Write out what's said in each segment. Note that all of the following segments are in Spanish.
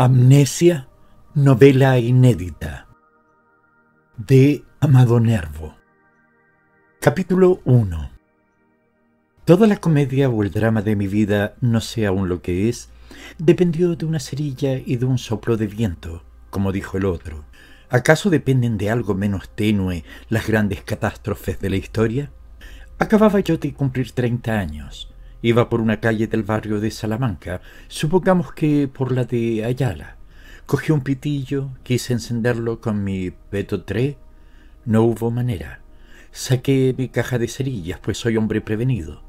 Amnesia, novela inédita de Amado Nervo. Capítulo 1. Toda la comedia o el drama de mi vida, no sé aún lo que es, dependió de una cerilla y de un soplo de viento, como dijo el otro. ¿Acaso dependen de algo menos tenue las grandes catástrofes de la historia? Acababa yo de cumplir 30 años. Iba por una calle del barrio de Salamanca, supongamos que por la de Ayala. Cogí un pitillo, quise encenderlo con mi peto No hubo manera. Saqué mi caja de cerillas, pues soy hombre prevenido.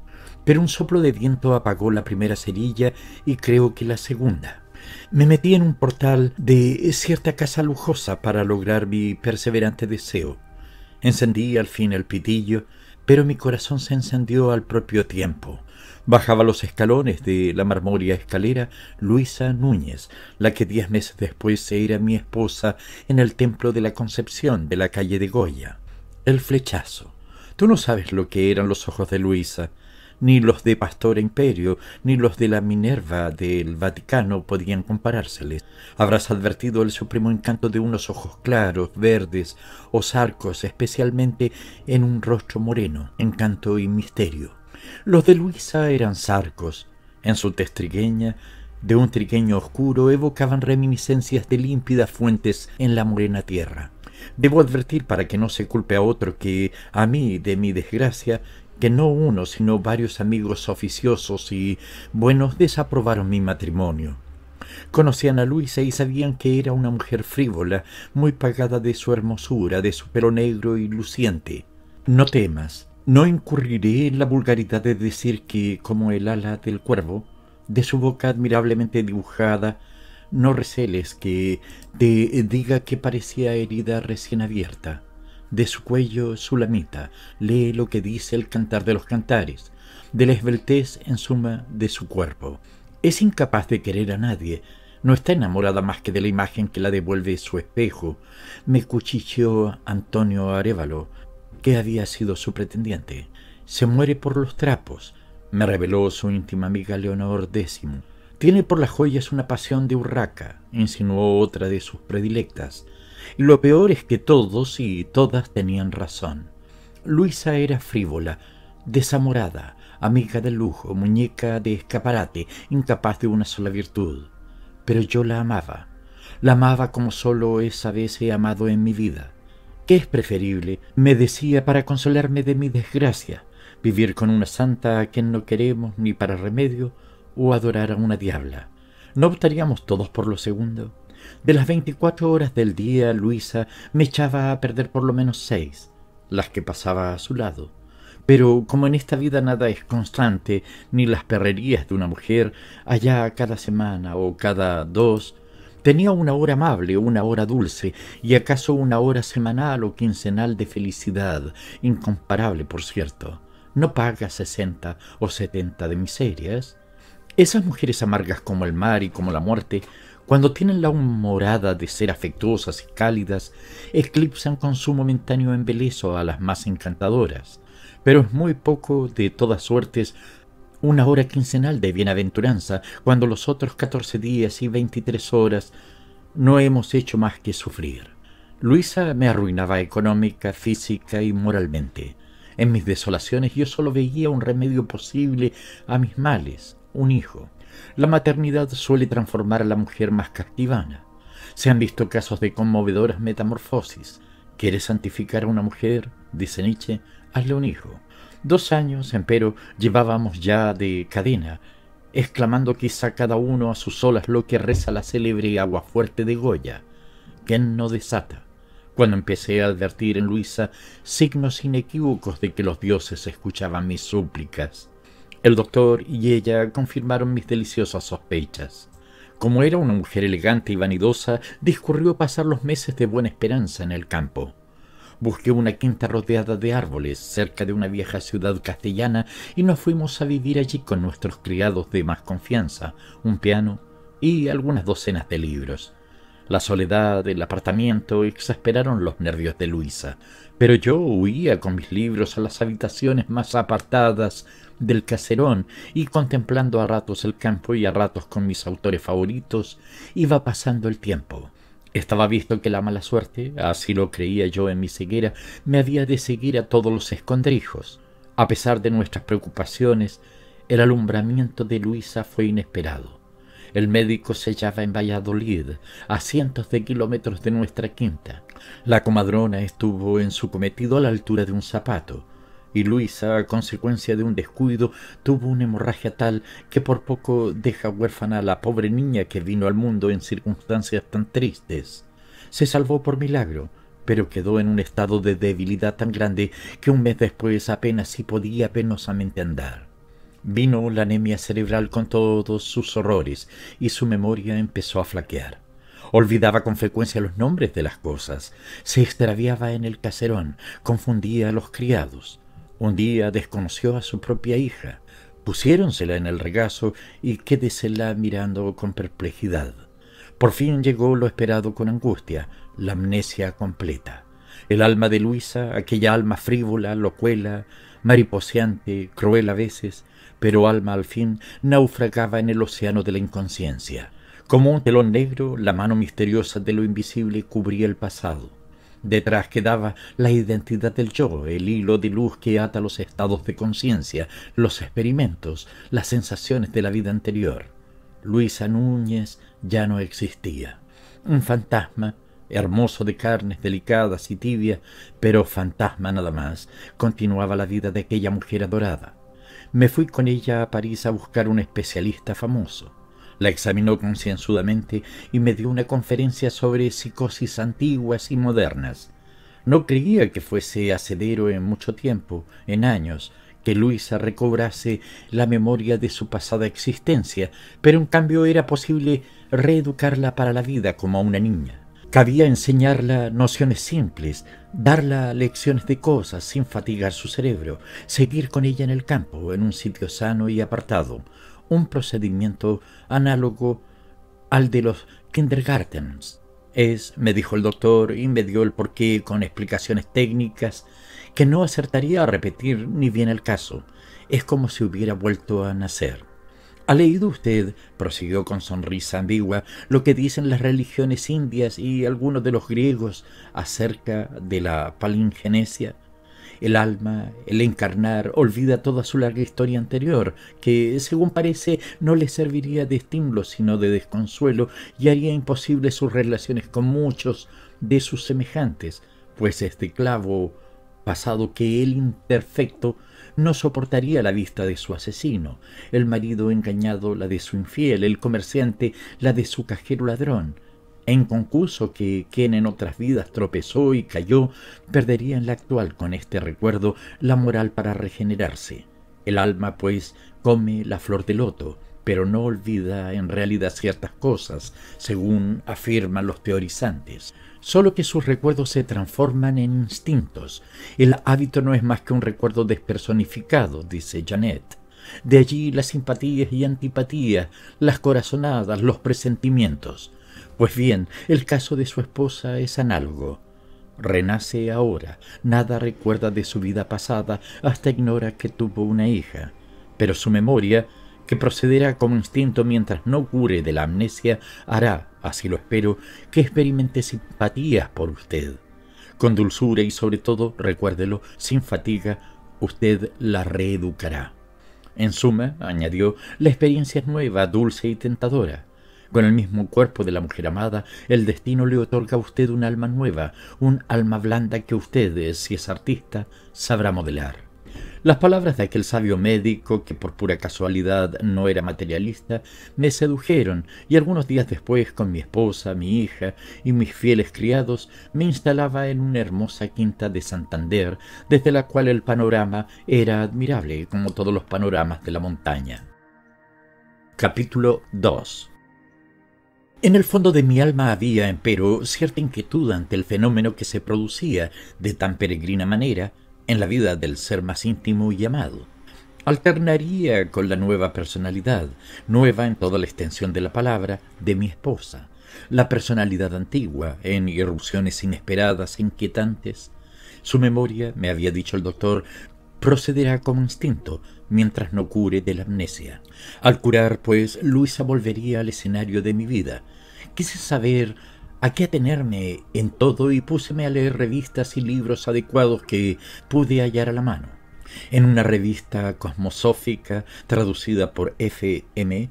Pero un soplo de viento apagó la primera cerilla y creo que la segunda. Me metí en un portal de cierta casa lujosa para lograr mi perseverante deseo. Encendí al fin el pitillo, pero mi corazón se encendió al propio tiempo. Bajaba los escalones de la marmórea escalera Luisa Núñez, la que diez meses después era mi esposa en el templo de la Concepción de la calle de Goya. El flechazo. Tú no sabes lo que eran los ojos de Luisa. Ni los de Pastor Imperio, ni los de la Minerva del Vaticano podían comparárseles. Habrás advertido el supremo encanto de unos ojos claros, verdes, o arcos, especialmente en un rostro moreno, encanto y misterio. Los de Luisa eran sarcos. En su testrigueña, de un trigueño oscuro, evocaban reminiscencias de límpidas fuentes en la morena tierra. Debo advertir para que no se culpe a otro que, a mí, de mi desgracia, que no uno, sino varios amigos oficiosos y buenos desaprobaron mi matrimonio. Conocían a Luisa y sabían que era una mujer frívola, muy pagada de su hermosura, de su pelo negro y luciente. No temas, no incurriré en la vulgaridad de decir que, como el ala del cuervo, de su boca admirablemente dibujada, no receles que te diga que parecía herida recién abierta. De su cuello su lamita, lee lo que dice el cantar de los cantares, de la esbeltez en suma de su cuerpo. Es incapaz de querer a nadie, no está enamorada más que de la imagen que la devuelve su espejo, me cuchicheó Antonio Arevalo, que había sido su pretendiente. Se muere por los trapos, me reveló su íntima amiga Leonor X. Tiene por las joyas una pasión de urraca, insinuó otra de sus predilectas. Y lo peor es que todos y todas tenían razón. Luisa era frívola, desamorada, amiga de lujo, muñeca de escaparate, incapaz de una sola virtud. Pero yo la amaba. La amaba como solo esa vez he amado en mi vida. ¿Qué es preferible, me decía para consolarme de mi desgracia, vivir con una santa a quien no queremos ni para remedio, o adorar a una diabla. ¿No optaríamos todos por lo segundo? De las veinticuatro horas del día, Luisa me echaba a perder por lo menos seis, las que pasaba a su lado. Pero como en esta vida nada es constante, ni las perrerías de una mujer, allá cada semana o cada dos, Tenía una hora amable, una hora dulce, y acaso una hora semanal o quincenal de felicidad, incomparable por cierto. No paga sesenta o setenta de miserias. Esas mujeres amargas como el mar y como la muerte, cuando tienen la humorada de ser afectuosas y cálidas, eclipsan con su momentáneo embelezo a las más encantadoras. Pero es muy poco de todas suertes una hora quincenal de bienaventuranza, cuando los otros catorce días y 23 horas no hemos hecho más que sufrir. Luisa me arruinaba económica, física y moralmente. En mis desolaciones yo solo veía un remedio posible a mis males, un hijo. La maternidad suele transformar a la mujer más castivana. Se han visto casos de conmovedoras metamorfosis. ¿Quieres santificar a una mujer? dice Nietzsche, hazle un hijo. Dos años, empero, llevábamos ya de cadena, exclamando quizá cada uno a sus olas lo que reza la célebre agua fuerte de Goya. que no desata? Cuando empecé a advertir en Luisa signos inequívocos de que los dioses escuchaban mis súplicas. El doctor y ella confirmaron mis deliciosas sospechas. Como era una mujer elegante y vanidosa, discurrió pasar los meses de buena esperanza en el campo. Busqué una quinta rodeada de árboles cerca de una vieja ciudad castellana y nos fuimos a vivir allí con nuestros criados de más confianza, un piano y algunas docenas de libros. La soledad, el apartamento exasperaron los nervios de Luisa, pero yo huía con mis libros a las habitaciones más apartadas del caserón y contemplando a ratos el campo y a ratos con mis autores favoritos, iba pasando el tiempo. Estaba visto que la mala suerte, así lo creía yo en mi ceguera, me había de seguir a todos los escondrijos. A pesar de nuestras preocupaciones, el alumbramiento de Luisa fue inesperado. El médico se hallaba en Valladolid, a cientos de kilómetros de nuestra quinta. La comadrona estuvo en su cometido a la altura de un zapato y Luisa, a consecuencia de un descuido, tuvo una hemorragia tal que por poco deja huérfana a la pobre niña que vino al mundo en circunstancias tan tristes. Se salvó por milagro, pero quedó en un estado de debilidad tan grande que un mes después apenas si podía penosamente andar. Vino la anemia cerebral con todos sus horrores y su memoria empezó a flaquear. Olvidaba con frecuencia los nombres de las cosas, se extraviaba en el caserón, confundía a los criados, un día desconoció a su propia hija, pusiéronsela en el regazo y quédesela mirando con perplejidad. Por fin llegó lo esperado con angustia, la amnesia completa. El alma de Luisa, aquella alma frívola, locuela, mariposeante, cruel a veces, pero alma al fin, naufragaba en el océano de la inconsciencia. Como un telón negro, la mano misteriosa de lo invisible cubría el pasado. Detrás quedaba la identidad del yo, el hilo de luz que ata los estados de conciencia, los experimentos, las sensaciones de la vida anterior. Luisa Núñez ya no existía. Un fantasma, hermoso de carnes delicadas y tibias, pero fantasma nada más, continuaba la vida de aquella mujer adorada. Me fui con ella a París a buscar un especialista famoso. La examinó concienzudamente y me dio una conferencia sobre psicosis antiguas y modernas. No creía que fuese hacedero en mucho tiempo, en años, que Luisa recobrase la memoria de su pasada existencia, pero en cambio era posible reeducarla para la vida como a una niña. Cabía enseñarla nociones simples, darla lecciones de cosas sin fatigar su cerebro, seguir con ella en el campo, en un sitio sano y apartado, un procedimiento análogo al de los kindergartens. Es, me dijo el doctor, y me dio el porqué con explicaciones técnicas que no acertaría a repetir ni bien el caso. Es como si hubiera vuelto a nacer. ¿Ha leído usted, prosiguió con sonrisa ambigua, lo que dicen las religiones indias y algunos de los griegos acerca de la palingenesia? El alma, el encarnar, olvida toda su larga historia anterior, que, según parece, no le serviría de estímulo sino de desconsuelo y haría imposible sus relaciones con muchos de sus semejantes, pues este clavo pasado que él imperfecto no soportaría la vista de su asesino, el marido engañado la de su infiel, el comerciante la de su cajero ladrón, en concurso que quien en otras vidas tropezó y cayó, perdería en la actual con este recuerdo la moral para regenerarse. El alma, pues, come la flor de loto, pero no olvida en realidad ciertas cosas, según afirman los teorizantes, solo que sus recuerdos se transforman en instintos. El hábito no es más que un recuerdo despersonificado, dice Janet. De allí las simpatías y antipatías, las corazonadas, los presentimientos. Pues bien, el caso de su esposa es análogo. Renace ahora, nada recuerda de su vida pasada, hasta ignora que tuvo una hija. Pero su memoria, que procederá como instinto mientras no cure de la amnesia, hará, así lo espero, que experimente simpatías por usted. Con dulzura y sobre todo, recuérdelo, sin fatiga, usted la reeducará. En suma, añadió, la experiencia es nueva, dulce y tentadora. Con el mismo cuerpo de la mujer amada, el destino le otorga a usted un alma nueva, un alma blanda que usted, si es artista, sabrá modelar. Las palabras de aquel sabio médico, que por pura casualidad no era materialista, me sedujeron y algunos días después con mi esposa, mi hija y mis fieles criados me instalaba en una hermosa quinta de Santander, desde la cual el panorama era admirable, como todos los panoramas de la montaña. Capítulo 2 en el fondo de mi alma había, empero, cierta inquietud ante el fenómeno que se producía de tan peregrina manera en la vida del ser más íntimo y amado. Alternaría con la nueva personalidad, nueva en toda la extensión de la palabra, de mi esposa, la personalidad antigua, en irrupciones inesperadas, e inquietantes. Su memoria, me había dicho el doctor, procederá como instinto mientras no cure de la amnesia. Al curar, pues, Luisa volvería al escenario de mi vida, Quise saber a qué atenerme en todo y púseme a leer revistas y libros adecuados que pude hallar a la mano. En una revista cosmosófica traducida por F.M.,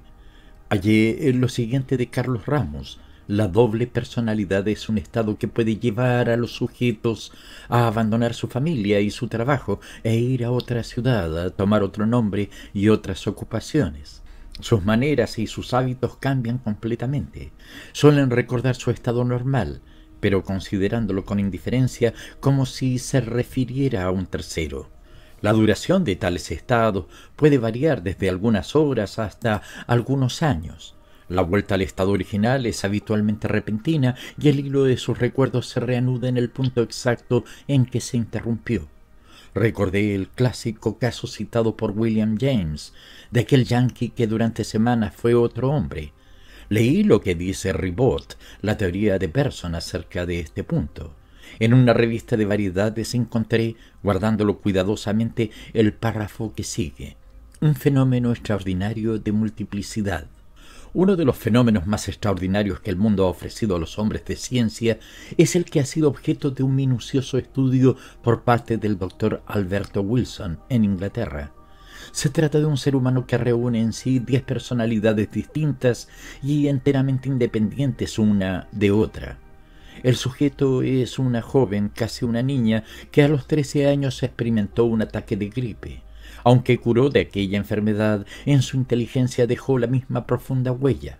hallé eh, lo siguiente de Carlos Ramos. La doble personalidad es un estado que puede llevar a los sujetos a abandonar su familia y su trabajo e ir a otra ciudad, a tomar otro nombre y otras ocupaciones. Sus maneras y sus hábitos cambian completamente. Suelen recordar su estado normal, pero considerándolo con indiferencia como si se refiriera a un tercero. La duración de tales estados puede variar desde algunas horas hasta algunos años. La vuelta al estado original es habitualmente repentina y el hilo de sus recuerdos se reanuda en el punto exacto en que se interrumpió. Recordé el clásico caso citado por William James, de aquel yankee que durante semanas fue otro hombre. Leí lo que dice Ribot, la teoría de Person acerca de este punto. En una revista de variedades encontré, guardándolo cuidadosamente, el párrafo que sigue. Un fenómeno extraordinario de multiplicidad uno de los fenómenos más extraordinarios que el mundo ha ofrecido a los hombres de ciencia es el que ha sido objeto de un minucioso estudio por parte del doctor Alberto Wilson en Inglaterra. Se trata de un ser humano que reúne en sí diez personalidades distintas y enteramente independientes una de otra. El sujeto es una joven, casi una niña, que a los 13 años experimentó un ataque de gripe. Aunque curó de aquella enfermedad, en su inteligencia dejó la misma profunda huella.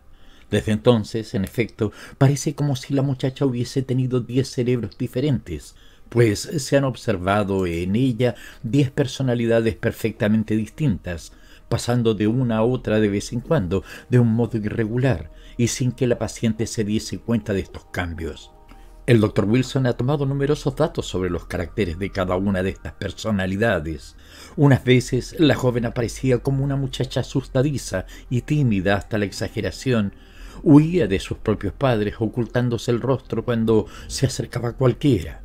Desde entonces, en efecto, parece como si la muchacha hubiese tenido diez cerebros diferentes, pues se han observado en ella diez personalidades perfectamente distintas, pasando de una a otra de vez en cuando, de un modo irregular, y sin que la paciente se diese cuenta de estos cambios. El Dr. Wilson ha tomado numerosos datos sobre los caracteres de cada una de estas personalidades. Unas veces la joven aparecía como una muchacha asustadiza y tímida hasta la exageración. Huía de sus propios padres ocultándose el rostro cuando se acercaba cualquiera.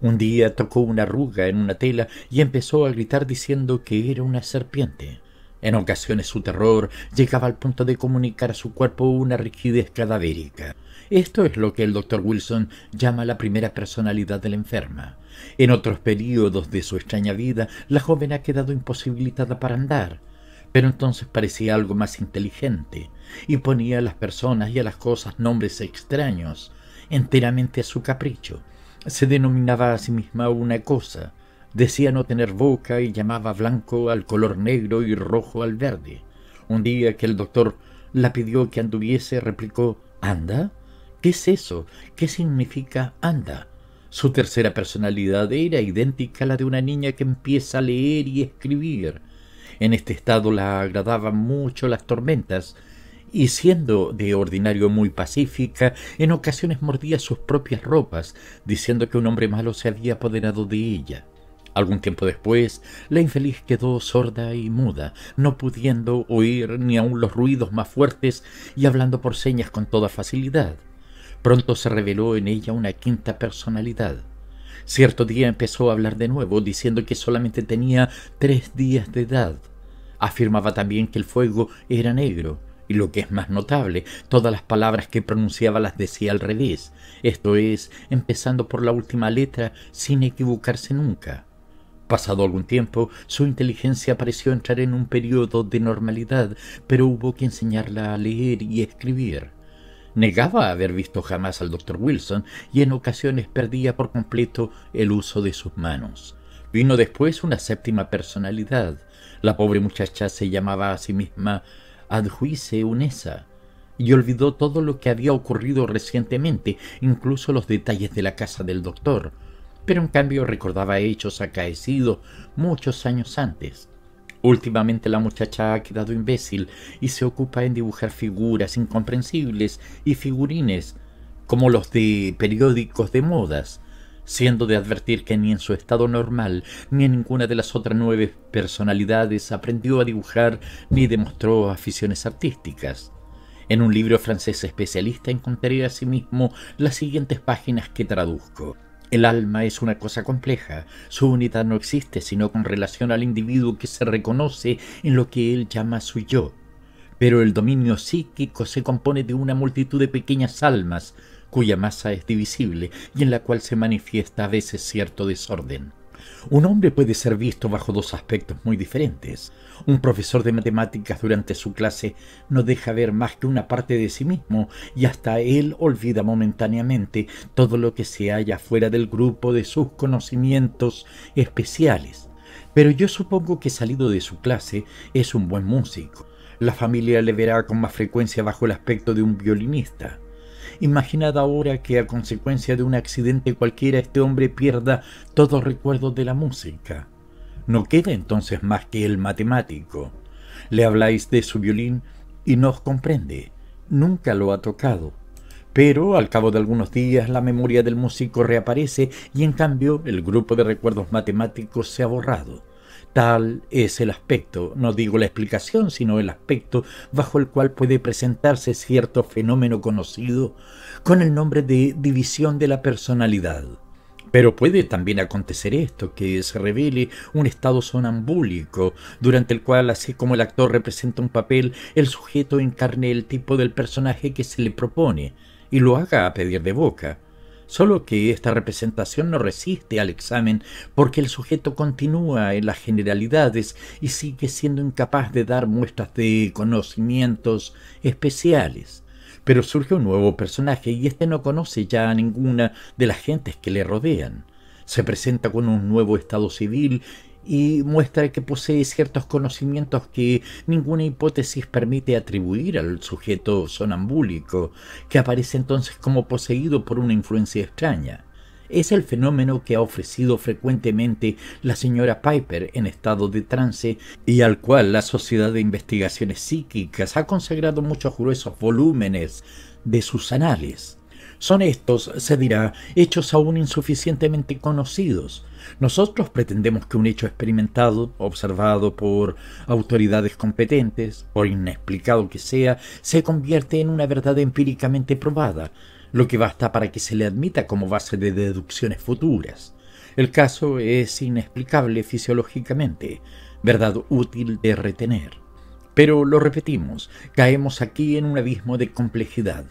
Un día tocó una arruga en una tela y empezó a gritar diciendo que era una serpiente. En ocasiones su terror llegaba al punto de comunicar a su cuerpo una rigidez cadavérica. Esto es lo que el doctor Wilson llama la primera personalidad de la enferma. En otros períodos de su extraña vida, la joven ha quedado imposibilitada para andar, pero entonces parecía algo más inteligente y ponía a las personas y a las cosas nombres extraños, enteramente a su capricho. Se denominaba a sí misma una cosa, decía no tener boca y llamaba blanco al color negro y rojo al verde. Un día que el doctor la pidió que anduviese, replicó, ¿anda? ¿Qué es eso? ¿Qué significa anda? Su tercera personalidad era idéntica a la de una niña que empieza a leer y escribir. En este estado la agradaban mucho las tormentas, y siendo de ordinario muy pacífica, en ocasiones mordía sus propias ropas, diciendo que un hombre malo se había apoderado de ella. Algún tiempo después, la infeliz quedó sorda y muda, no pudiendo oír ni aun los ruidos más fuertes y hablando por señas con toda facilidad. Pronto se reveló en ella una quinta personalidad. Cierto día empezó a hablar de nuevo, diciendo que solamente tenía tres días de edad. Afirmaba también que el fuego era negro, y lo que es más notable, todas las palabras que pronunciaba las decía al revés, esto es, empezando por la última letra sin equivocarse nunca. Pasado algún tiempo, su inteligencia pareció entrar en un periodo de normalidad, pero hubo que enseñarla a leer y escribir negaba haber visto jamás al doctor Wilson y en ocasiones perdía por completo el uso de sus manos. Vino después una séptima personalidad. La pobre muchacha se llamaba a sí misma Adjuice Unesa y olvidó todo lo que había ocurrido recientemente, incluso los detalles de la casa del doctor, pero en cambio recordaba hechos acaecidos muchos años antes. Últimamente la muchacha ha quedado imbécil y se ocupa en dibujar figuras incomprensibles y figurines, como los de periódicos de modas, siendo de advertir que ni en su estado normal ni en ninguna de las otras nueve personalidades aprendió a dibujar ni demostró aficiones artísticas. En un libro francés especialista encontré asimismo las siguientes páginas que traduzco. El alma es una cosa compleja, su unidad no existe sino con relación al individuo que se reconoce en lo que él llama su yo. Pero el dominio psíquico se compone de una multitud de pequeñas almas, cuya masa es divisible y en la cual se manifiesta a veces cierto desorden. Un hombre puede ser visto bajo dos aspectos muy diferentes. Un profesor de matemáticas durante su clase no deja ver más que una parte de sí mismo y hasta él olvida momentáneamente todo lo que se halla fuera del grupo de sus conocimientos especiales. Pero yo supongo que salido de su clase es un buen músico. La familia le verá con más frecuencia bajo el aspecto de un violinista. Imaginad ahora que a consecuencia de un accidente cualquiera este hombre pierda todo recuerdo de la música. No queda entonces más que el matemático. Le habláis de su violín y no os comprende. Nunca lo ha tocado. Pero al cabo de algunos días la memoria del músico reaparece y en cambio el grupo de recuerdos matemáticos se ha borrado. Tal es el aspecto, no digo la explicación, sino el aspecto bajo el cual puede presentarse cierto fenómeno conocido con el nombre de división de la personalidad. Pero puede también acontecer esto, que se revele un estado sonambúlico, durante el cual, así como el actor representa un papel, el sujeto encarne el tipo del personaje que se le propone, y lo haga a pedir de boca. Solo que esta representación no resiste al examen porque el sujeto continúa en las generalidades y sigue siendo incapaz de dar muestras de conocimientos especiales. Pero surge un nuevo personaje y este no conoce ya a ninguna de las gentes que le rodean. Se presenta con un nuevo estado civil y muestra que posee ciertos conocimientos que ninguna hipótesis permite atribuir al sujeto sonambúlico, que aparece entonces como poseído por una influencia extraña es el fenómeno que ha ofrecido frecuentemente la señora Piper en estado de trance y al cual la Sociedad de Investigaciones Psíquicas ha consagrado muchos gruesos volúmenes de sus anales. Son estos, se dirá, hechos aún insuficientemente conocidos. Nosotros pretendemos que un hecho experimentado, observado por autoridades competentes, por inexplicado que sea, se convierte en una verdad empíricamente probada, lo que basta para que se le admita como base de deducciones futuras. El caso es inexplicable fisiológicamente, verdad útil de retener. Pero lo repetimos, caemos aquí en un abismo de complejidad.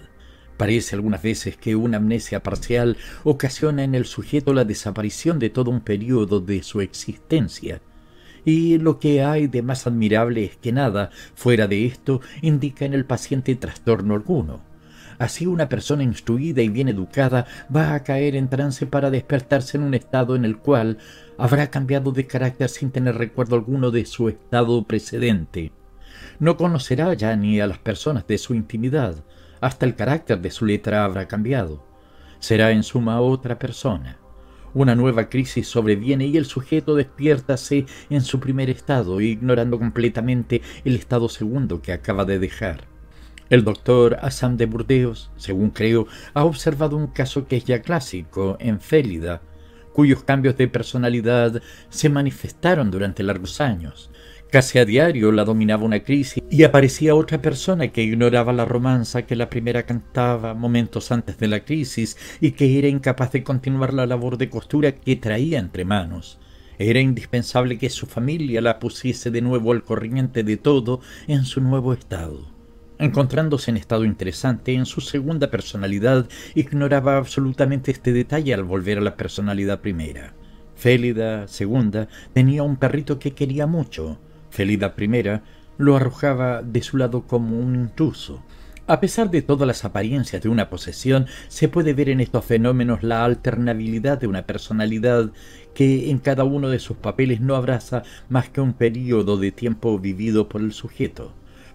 Parece algunas veces que una amnesia parcial ocasiona en el sujeto la desaparición de todo un periodo de su existencia. Y lo que hay de más admirable es que nada, fuera de esto, indica en el paciente trastorno alguno. Así una persona instruida y bien educada va a caer en trance para despertarse en un estado en el cual habrá cambiado de carácter sin tener recuerdo alguno de su estado precedente. No conocerá ya ni a las personas de su intimidad, hasta el carácter de su letra habrá cambiado. Será en suma otra persona. Una nueva crisis sobreviene y el sujeto despiértase en su primer estado, ignorando completamente el estado segundo que acaba de dejar. El doctor Assam de Burdeos, según creo, ha observado un caso que es ya clásico en Félida, cuyos cambios de personalidad se manifestaron durante largos años. Casi a diario la dominaba una crisis y aparecía otra persona que ignoraba la romanza que la primera cantaba momentos antes de la crisis y que era incapaz de continuar la labor de costura que traía entre manos. Era indispensable que su familia la pusiese de nuevo al corriente de todo en su nuevo estado. Encontrándose en estado interesante, en su segunda personalidad ignoraba absolutamente este detalle al volver a la personalidad primera. Félida, segunda, tenía un perrito que quería mucho. Félida, primera, lo arrojaba de su lado como un intruso. A pesar de todas las apariencias de una posesión, se puede ver en estos fenómenos la alternabilidad de una personalidad que en cada uno de sus papeles no abraza más que un período de tiempo vivido por el sujeto.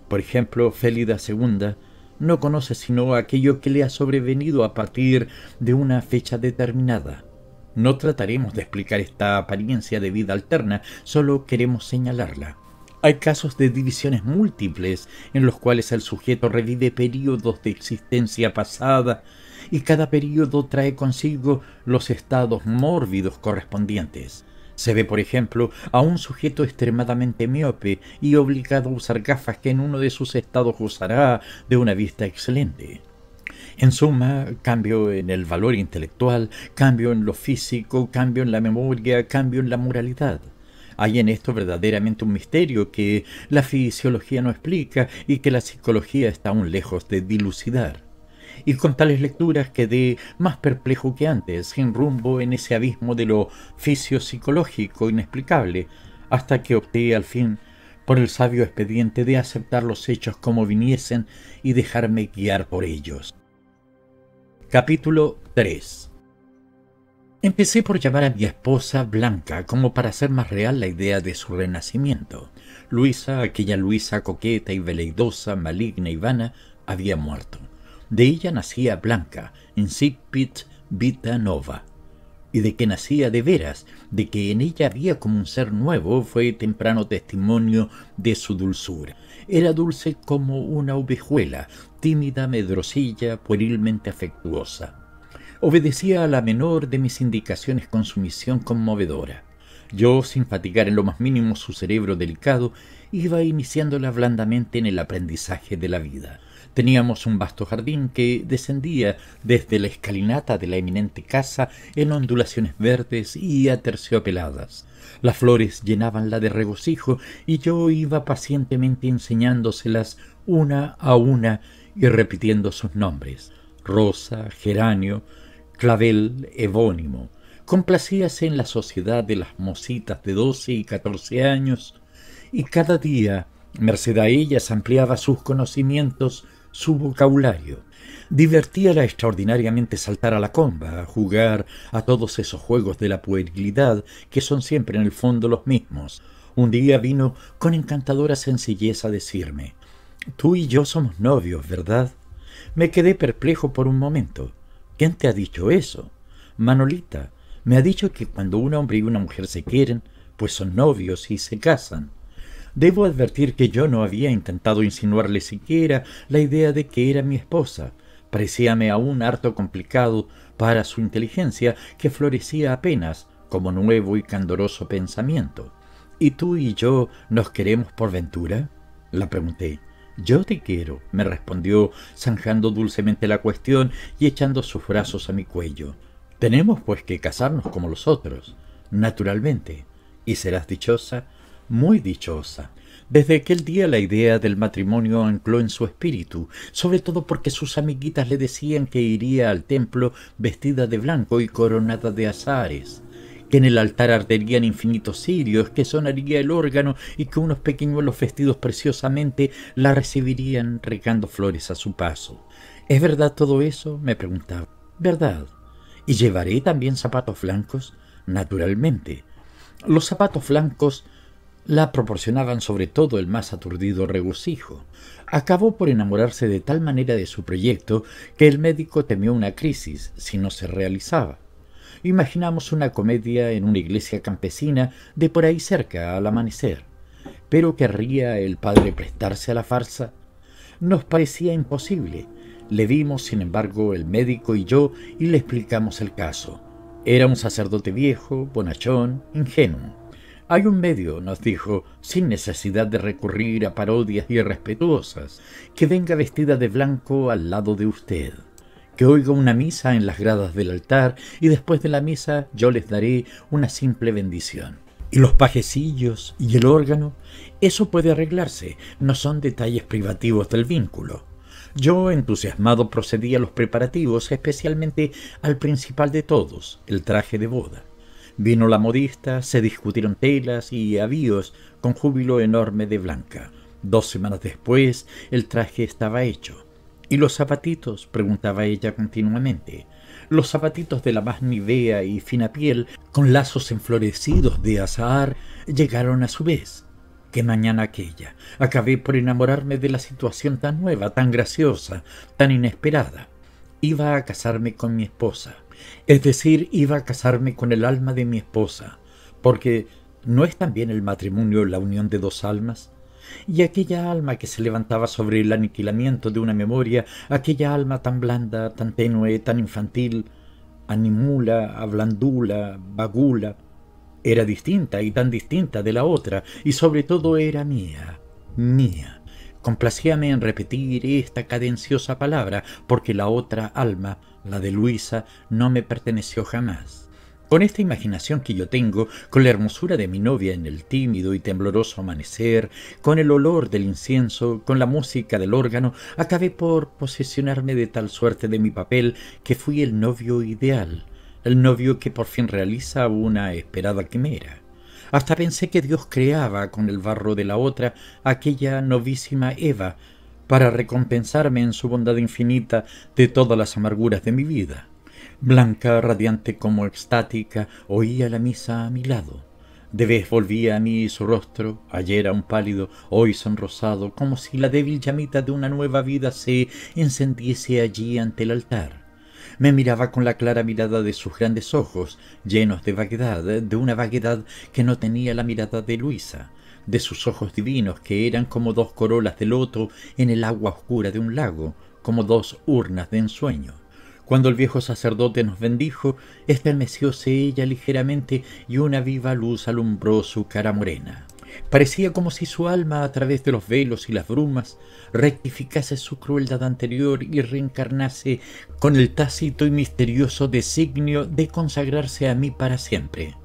Por ejemplo, Félida II no conoce sino aquello que le ha sobrevenido a partir de una fecha determinada. No trataremos de explicar esta apariencia de vida alterna, solo queremos señalarla. Hay casos de divisiones múltiples en los cuales el sujeto revive periodos de existencia pasada y cada periodo trae consigo los estados mórbidos correspondientes. Se ve, por ejemplo, a un sujeto extremadamente miope y obligado a usar gafas que en uno de sus estados gozará de una vista excelente. En suma, cambio en el valor intelectual, cambio en lo físico, cambio en la memoria, cambio en la moralidad. Hay en esto verdaderamente un misterio que la fisiología no explica y que la psicología está aún lejos de dilucidar y con tales lecturas quedé más perplejo que antes, sin rumbo en ese abismo de lo fisiopsicológico inexplicable, hasta que opté al fin por el sabio expediente de aceptar los hechos como viniesen y dejarme guiar por ellos. Capítulo 3 Empecé por llamar a mi esposa Blanca como para hacer más real la idea de su renacimiento. Luisa, aquella Luisa coqueta y veleidosa, maligna y vana, había muerto. De ella nacía Blanca, incipit vita nova, y de que nacía de veras, de que en ella había como un ser nuevo, fue temprano testimonio de su dulzura. Era dulce como una ovejuela, tímida, medrosilla, puerilmente afectuosa. Obedecía a la menor de mis indicaciones con sumisión conmovedora. Yo, sin fatigar en lo más mínimo su cerebro delicado, iba iniciándola blandamente en el aprendizaje de la vida. Teníamos un vasto jardín que descendía desde la escalinata de la eminente casa en ondulaciones verdes y aterciopeladas. Las flores llenabanla de regocijo y yo iba pacientemente enseñándoselas una a una y repitiendo sus nombres. Rosa, geranio, clavel, evónimo complacíase en la sociedad de las mocitas de doce y catorce años, y cada día, merced a ellas, ampliaba sus conocimientos, su vocabulario. Divertíala extraordinariamente saltar a la comba, a jugar a todos esos juegos de la puerilidad que son siempre en el fondo los mismos. Un día vino con encantadora sencillez a decirme, Tú y yo somos novios, ¿verdad? Me quedé perplejo por un momento. ¿Quién te ha dicho eso? Manolita, me ha dicho que cuando un hombre y una mujer se quieren, pues son novios y se casan. Debo advertir que yo no había intentado insinuarle siquiera la idea de que era mi esposa. Parecíame aún harto complicado para su inteligencia, que florecía apenas como nuevo y candoroso pensamiento. ¿Y tú y yo nos queremos por ventura? La pregunté. Yo te quiero, me respondió, zanjando dulcemente la cuestión y echando sus brazos a mi cuello. Tenemos pues que casarnos como los otros, naturalmente, y serás dichosa, muy dichosa. Desde aquel día la idea del matrimonio ancló en su espíritu, sobre todo porque sus amiguitas le decían que iría al templo vestida de blanco y coronada de azares, que en el altar arderían infinitos cirios, que sonaría el órgano y que unos pequeñuelos vestidos preciosamente la recibirían regando flores a su paso. ¿Es verdad todo eso? me preguntaba. ¿Verdad? Y llevaré también zapatos blancos, naturalmente. Los zapatos blancos la proporcionaban sobre todo el más aturdido regocijo. Acabó por enamorarse de tal manera de su proyecto que el médico temió una crisis si no se realizaba. Imaginamos una comedia en una iglesia campesina de por ahí cerca al amanecer. Pero querría el padre prestarse a la farsa. Nos parecía imposible, le dimos, sin embargo, el médico y yo y le explicamos el caso. Era un sacerdote viejo, bonachón, ingenuo. Hay un medio, nos dijo, sin necesidad de recurrir a parodias irrespetuosas, que venga vestida de blanco al lado de usted, que oiga una misa en las gradas del altar y después de la misa yo les daré una simple bendición. Y los pajecillos y el órgano, eso puede arreglarse, no son detalles privativos del vínculo. Yo, entusiasmado, procedí a los preparativos, especialmente al principal de todos, el traje de boda. Vino la modista, se discutieron telas y avíos con júbilo enorme de Blanca. Dos semanas después, el traje estaba hecho. ¿Y los zapatitos? preguntaba ella continuamente. Los zapatitos de la más nivea y fina piel, con lazos enflorecidos de azahar, llegaron a su vez que mañana aquella. Acabé por enamorarme de la situación tan nueva, tan graciosa, tan inesperada. Iba a casarme con mi esposa. Es decir, iba a casarme con el alma de mi esposa, porque ¿no es también el matrimonio la unión de dos almas? Y aquella alma que se levantaba sobre el aniquilamiento de una memoria, aquella alma tan blanda, tan tenue, tan infantil, animula, ablandula, bagula, era distinta y tan distinta de la otra, y sobre todo era mía, mía. Complacíame en repetir esta cadenciosa palabra, porque la otra alma, la de Luisa, no me perteneció jamás. Con esta imaginación que yo tengo, con la hermosura de mi novia en el tímido y tembloroso amanecer, con el olor del incienso, con la música del órgano, acabé por posesionarme de tal suerte de mi papel que fui el novio ideal, el novio que por fin realiza una esperada quimera. Hasta pensé que Dios creaba con el barro de la otra aquella novísima Eva para recompensarme en su bondad infinita de todas las amarguras de mi vida. Blanca, radiante como extática, oía la misa a mi lado. De vez volvía a mí su rostro, ayer un pálido, hoy sonrosado, como si la débil llamita de una nueva vida se encendiese allí ante el altar me miraba con la clara mirada de sus grandes ojos, llenos de vaguedad, de una vaguedad que no tenía la mirada de Luisa, de sus ojos divinos que eran como dos corolas de loto en el agua oscura de un lago, como dos urnas de ensueño. Cuando el viejo sacerdote nos bendijo, estremecióse ella ligeramente y una viva luz alumbró su cara morena. Parecía como si su alma, a través de los velos y las brumas, rectificase su crueldad anterior y reencarnase con el tácito y misterioso designio de consagrarse a mí para siempre.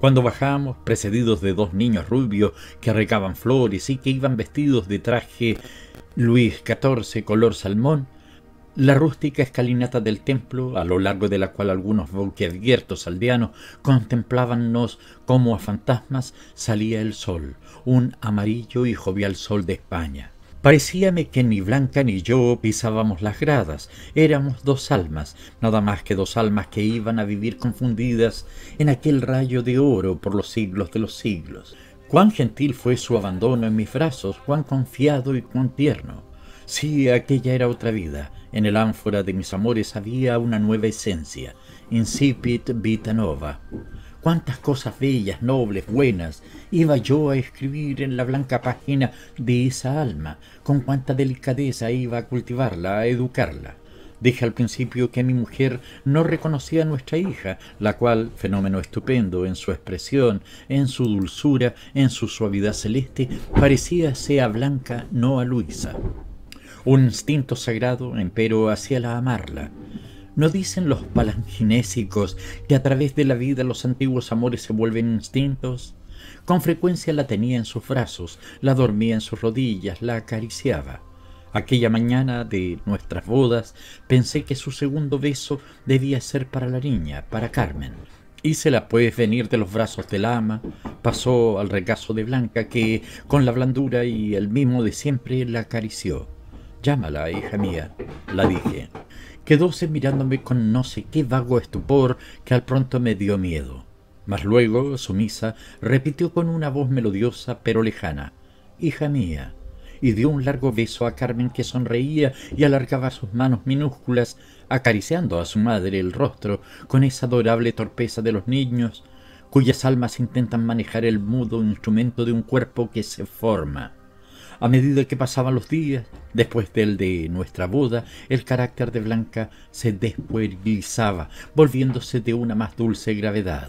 Cuando bajamos, precedidos de dos niños rubios que recaban flores y que iban vestidos de traje Luis XIV color salmón, la rústica escalinata del templo, a lo largo de la cual algunos boquiabiertos aldeanos contemplábannos como a fantasmas, salía el sol, un amarillo y jovial sol de España. Parecíame que ni Blanca ni yo pisábamos las gradas, éramos dos almas, nada más que dos almas que iban a vivir confundidas en aquel rayo de oro por los siglos de los siglos. Cuán gentil fue su abandono en mis brazos, cuán confiado y cuán tierno. Sí, aquella era otra vida. En el ánfora de mis amores había una nueva esencia, incipit vita nova. Cuántas cosas bellas, nobles, buenas iba yo a escribir en la blanca página de esa alma, con cuánta delicadeza iba a cultivarla, a educarla. Dije al principio que mi mujer no reconocía a nuestra hija, la cual, fenómeno estupendo en su expresión, en su dulzura, en su suavidad celeste, parecía sea blanca, no a Luisa un instinto sagrado, empero, hacía la amarla. ¿No dicen los palanginésicos que a través de la vida los antiguos amores se vuelven instintos? Con frecuencia la tenía en sus brazos, la dormía en sus rodillas, la acariciaba. Aquella mañana de nuestras bodas pensé que su segundo beso debía ser para la niña, para Carmen. Hícela pues venir de los brazos del ama, pasó al regazo de Blanca que, con la blandura y el mimo de siempre, la acarició. Llámala, hija mía, la dije. Quedóse mirándome con no sé qué vago estupor que al pronto me dio miedo. Mas luego, sumisa, repitió con una voz melodiosa pero lejana, hija mía, y dio un largo beso a Carmen que sonreía y alargaba sus manos minúsculas, acariciando a su madre el rostro con esa adorable torpeza de los niños, cuyas almas intentan manejar el mudo instrumento de un cuerpo que se forma. A medida que pasaban los días, después del de nuestra boda, el carácter de Blanca se despuerilizaba, volviéndose de una más dulce gravedad.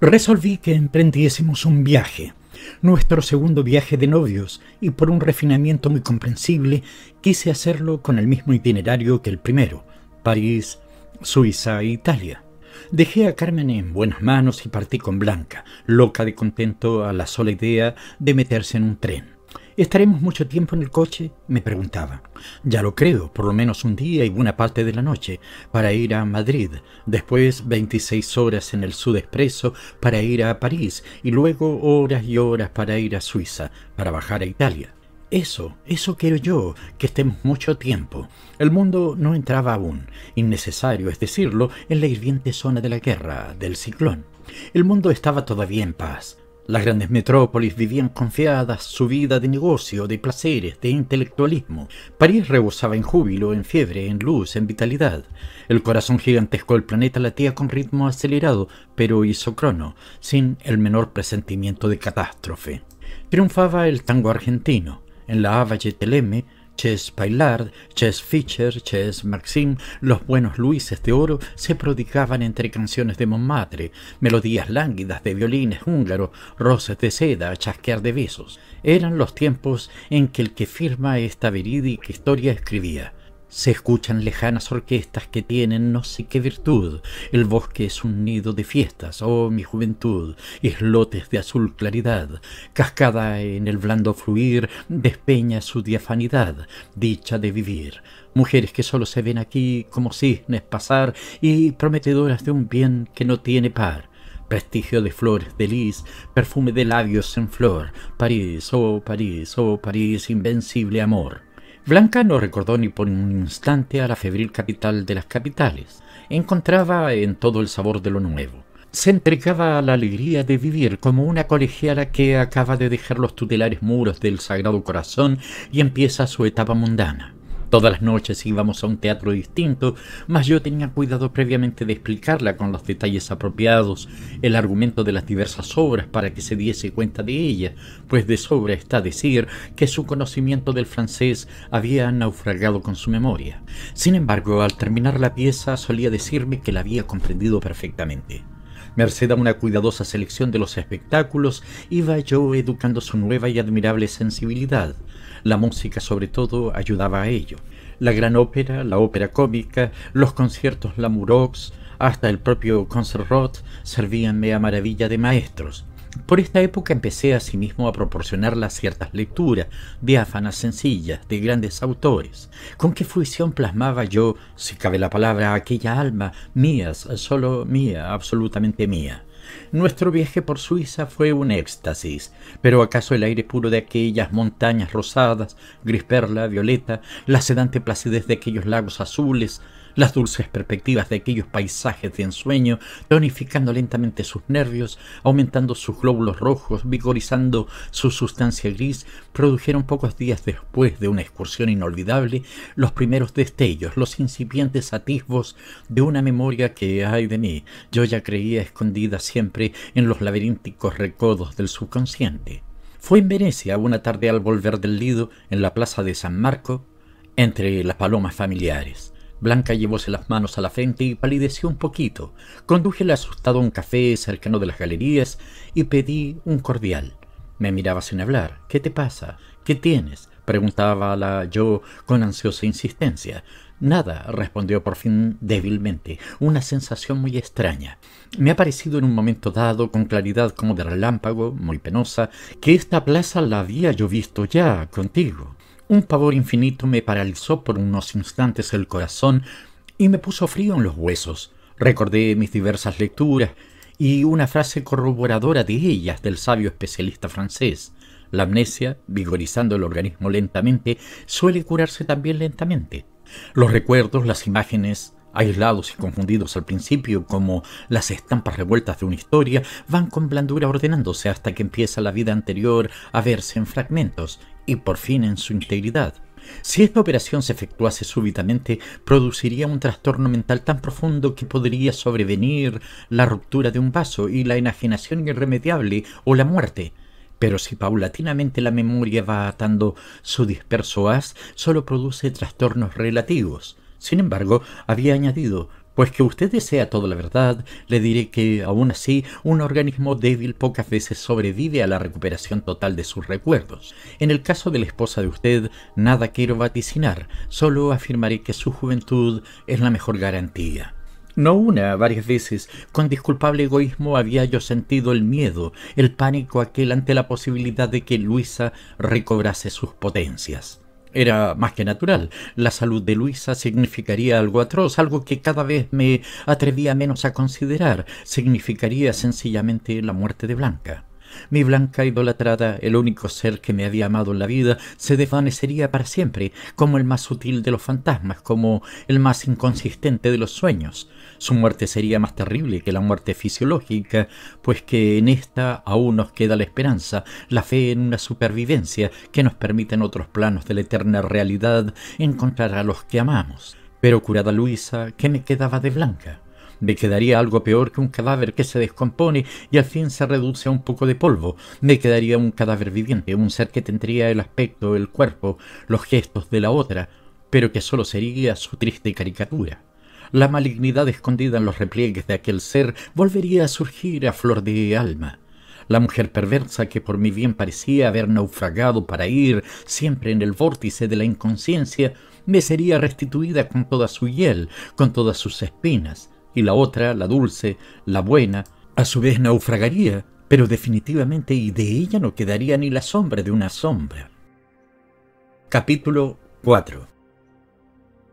Resolví que emprendiésemos un viaje, nuestro segundo viaje de novios, y por un refinamiento muy comprensible quise hacerlo con el mismo itinerario que el primero, París, Suiza e Italia. Dejé a Carmen en buenas manos y partí con Blanca, loca de contento a la sola idea de meterse en un tren. ¿Estaremos mucho tiempo en el coche? me preguntaba. Ya lo creo, por lo menos un día y buena parte de la noche, para ir a Madrid, después 26 horas en el Sud Expreso para ir a París y luego horas y horas para ir a Suiza, para bajar a Italia. Eso, eso quiero yo, que estemos mucho tiempo. El mundo no entraba aún, innecesario es decirlo, en la hirviente zona de la guerra, del ciclón. El mundo estaba todavía en paz. Las grandes metrópolis vivían confiadas su vida de negocio, de placeres, de intelectualismo. París rebosaba en júbilo, en fiebre, en luz, en vitalidad. El corazón gigantesco del planeta latía con ritmo acelerado, pero isocrono, sin el menor presentimiento de catástrofe. Triunfaba el tango argentino. En la Ava Teleme Chess Pailard, Chess Fischer, Chess Maxim, los buenos Luises de Oro se prodigaban entre canciones de Montmartre, melodías lánguidas de violines húngaros, roces de seda, chasquear de besos. Eran los tiempos en que el que firma esta verídica historia escribía. Se escuchan lejanas orquestas que tienen no sé qué virtud. El bosque es un nido de fiestas, oh mi juventud, islotes de azul claridad, cascada en el blando fluir, despeña su diafanidad, dicha de vivir. Mujeres que solo se ven aquí como cisnes pasar y prometedoras de un bien que no tiene par prestigio de flores de lis, perfume de labios en flor, París, oh París, oh París, invencible amor. Blanca no recordó ni por un instante a la febril capital de las capitales. Encontraba en todo el sabor de lo nuevo. Se entregaba a la alegría de vivir como una colegiala que acaba de dejar los tutelares muros del Sagrado Corazón y empieza su etapa mundana. Todas las noches íbamos a un teatro distinto, mas yo tenía cuidado previamente de explicarla con los detalles apropiados, el argumento de las diversas obras para que se diese cuenta de ella, pues de sobra está decir que su conocimiento del francés había naufragado con su memoria. Sin embargo, al terminar la pieza solía decirme que la había comprendido perfectamente. Merced a una cuidadosa selección de los espectáculos, iba yo educando su nueva y admirable sensibilidad. La música sobre todo ayudaba a ello. La gran ópera, la ópera cómica, los conciertos Lamurox, hasta el propio concert servían servíanme a maravilla de maestros. Por esta época empecé sí mismo a las ciertas lecturas, diáfanas sencillas, de grandes autores. ¿Con qué fruición plasmaba yo, si cabe la palabra, aquella alma, mía, solo mía, absolutamente mía? Nuestro viaje por Suiza fue un éxtasis, pero acaso el aire puro de aquellas montañas rosadas, gris perla, violeta, la sedante placidez de aquellos lagos azules, las dulces perspectivas de aquellos paisajes de ensueño, tonificando lentamente sus nervios, aumentando sus glóbulos rojos, vigorizando su sustancia gris, produjeron pocos días después de una excursión inolvidable los primeros destellos, los incipientes atisbos de una memoria que, ay de mí, yo ya creía escondida siempre en los laberínticos recodos del subconsciente. Fue en Venecia una tarde al volver del Lido, en la plaza de San Marco, entre las palomas familiares. Blanca llevóse las manos a la frente y palideció un poquito. Condújele asustado a un café cercano de las galerías y pedí un cordial. Me miraba sin hablar. ¿Qué te pasa? ¿Qué tienes? preguntábala yo con ansiosa insistencia. Nada, respondió por fin débilmente, una sensación muy extraña. Me ha parecido en un momento dado, con claridad como de relámpago, muy penosa, que esta plaza la había yo visto ya contigo. Un pavor infinito me paralizó por unos instantes el corazón y me puso frío en los huesos. Recordé mis diversas lecturas y una frase corroboradora de ellas del sabio especialista francés. La amnesia, vigorizando el organismo lentamente, suele curarse también lentamente. Los recuerdos, las imágenes, aislados y confundidos al principio como las estampas revueltas de una historia, van con blandura ordenándose hasta que empieza la vida anterior a verse en fragmentos y por fin en su integridad. Si esta operación se efectuase súbitamente, produciría un trastorno mental tan profundo que podría sobrevenir la ruptura de un vaso y la enajenación irremediable o la muerte. Pero si paulatinamente la memoria va atando su disperso haz, solo produce trastornos relativos. Sin embargo, había añadido pues que usted desea toda la verdad, le diré que, aun así, un organismo débil pocas veces sobrevive a la recuperación total de sus recuerdos. En el caso de la esposa de usted, nada quiero vaticinar, solo afirmaré que su juventud es la mejor garantía. No una, varias veces, con disculpable egoísmo había yo sentido el miedo, el pánico aquel ante la posibilidad de que Luisa recobrase sus potencias. Era más que natural. La salud de Luisa significaría algo atroz, algo que cada vez me atrevía menos a considerar. Significaría sencillamente la muerte de Blanca. Mi Blanca idolatrada, el único ser que me había amado en la vida, se desvanecería para siempre, como el más sutil de los fantasmas, como el más inconsistente de los sueños. Su muerte sería más terrible que la muerte fisiológica, pues que en esta aún nos queda la esperanza, la fe en una supervivencia que nos permite en otros planos de la eterna realidad encontrar a los que amamos. Pero curada Luisa, ¿qué me quedaba de Blanca? Me quedaría algo peor que un cadáver que se descompone y al fin se reduce a un poco de polvo. Me quedaría un cadáver viviente, un ser que tendría el aspecto, el cuerpo, los gestos de la otra, pero que solo sería su triste caricatura. La malignidad escondida en los repliegues de aquel ser volvería a surgir a flor de alma. La mujer perversa que por mi bien parecía haber naufragado para ir siempre en el vórtice de la inconsciencia, me sería restituida con toda su hiel, con todas sus espinas, y la otra, la dulce, la buena, a su vez naufragaría, pero definitivamente y de ella no quedaría ni la sombra de una sombra. Capítulo 4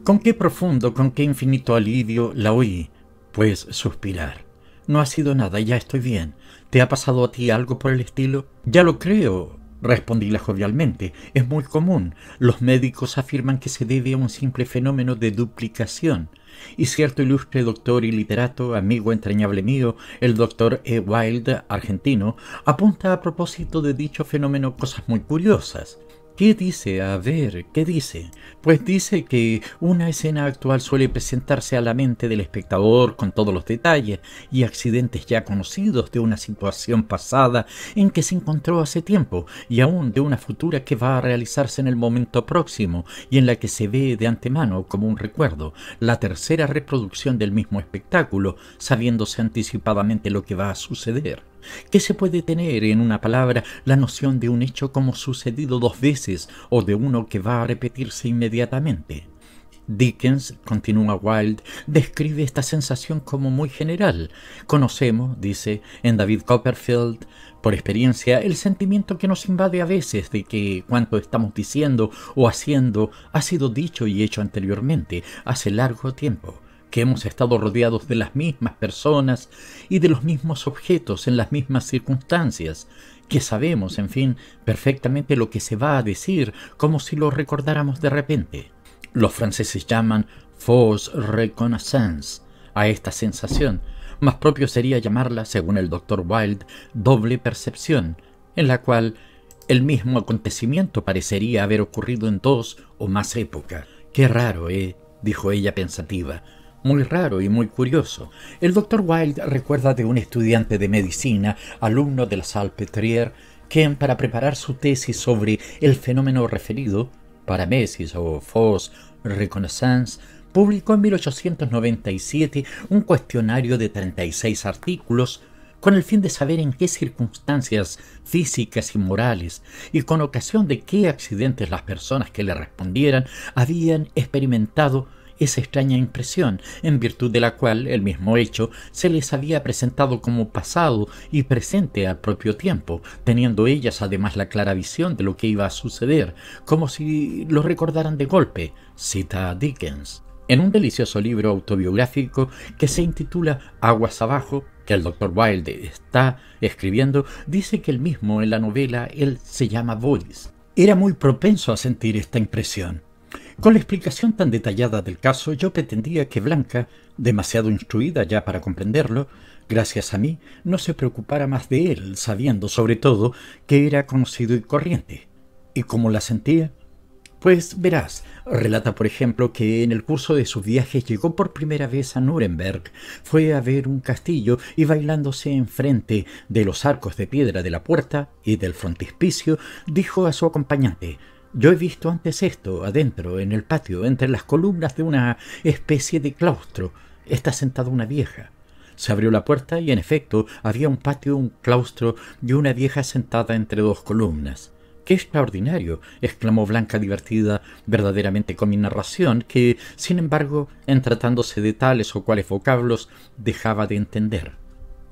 con qué profundo, con qué infinito alivio la oí, pues suspirar. No ha sido nada, ya estoy bien. ¿Te ha pasado a ti algo por el estilo? Ya lo creo, respondíla jovialmente. Es muy común. Los médicos afirman que se debe a un simple fenómeno de duplicación. Y cierto ilustre doctor y literato, amigo entrañable mío, el doctor E. Wilde, argentino, apunta a propósito de dicho fenómeno cosas muy curiosas. ¿Qué dice? A ver, ¿qué dice? Pues dice que una escena actual suele presentarse a la mente del espectador con todos los detalles y accidentes ya conocidos de una situación pasada en que se encontró hace tiempo y aún de una futura que va a realizarse en el momento próximo y en la que se ve de antemano como un recuerdo, la tercera reproducción del mismo espectáculo, sabiéndose anticipadamente lo que va a suceder. ¿Qué se puede tener en una palabra la noción de un hecho como sucedido dos veces o de uno que va a repetirse inmediatamente? Dickens, continúa Wilde, describe esta sensación como muy general. Conocemos, dice, en David Copperfield, por experiencia, el sentimiento que nos invade a veces de que cuanto estamos diciendo o haciendo ha sido dicho y hecho anteriormente, hace largo tiempo que hemos estado rodeados de las mismas personas y de los mismos objetos en las mismas circunstancias, que sabemos, en fin, perfectamente lo que se va a decir, como si lo recordáramos de repente. Los franceses llaman fausse reconnaissance a esta sensación, más propio sería llamarla, según el doctor Wilde, doble percepción, en la cual el mismo acontecimiento parecería haber ocurrido en dos o más épocas. Qué raro, ¿eh? dijo ella pensativa muy raro y muy curioso. El doctor Wilde recuerda de un estudiante de medicina, alumno de la Salpêtrière, quien para preparar su tesis sobre el fenómeno referido, paramesis o fausse reconnaissance, publicó en 1897 un cuestionario de 36 artículos con el fin de saber en qué circunstancias físicas y morales y con ocasión de qué accidentes las personas que le respondieran habían experimentado esa extraña impresión, en virtud de la cual el mismo hecho se les había presentado como pasado y presente al propio tiempo, teniendo ellas además la clara visión de lo que iba a suceder, como si lo recordaran de golpe, cita Dickens. En un delicioso libro autobiográfico que se intitula Aguas Abajo, que el doctor Wilde está escribiendo, dice que el mismo en la novela él se llama Boris. Era muy propenso a sentir esta impresión, con la explicación tan detallada del caso, yo pretendía que Blanca, demasiado instruida ya para comprenderlo, gracias a mí, no se preocupara más de él, sabiendo sobre todo que era conocido y corriente. ¿Y cómo la sentía? Pues verás, relata por ejemplo que en el curso de sus viajes llegó por primera vez a Nuremberg, fue a ver un castillo y bailándose enfrente de los arcos de piedra de la puerta y del frontispicio, dijo a su acompañante yo he visto antes esto, adentro, en el patio, entre las columnas de una especie de claustro. Está sentada una vieja. Se abrió la puerta y, en efecto, había un patio, un claustro y una vieja sentada entre dos columnas. ¡Qué extraordinario! exclamó Blanca divertida verdaderamente con mi narración, que, sin embargo, en tratándose de tales o cuales vocablos, dejaba de entender.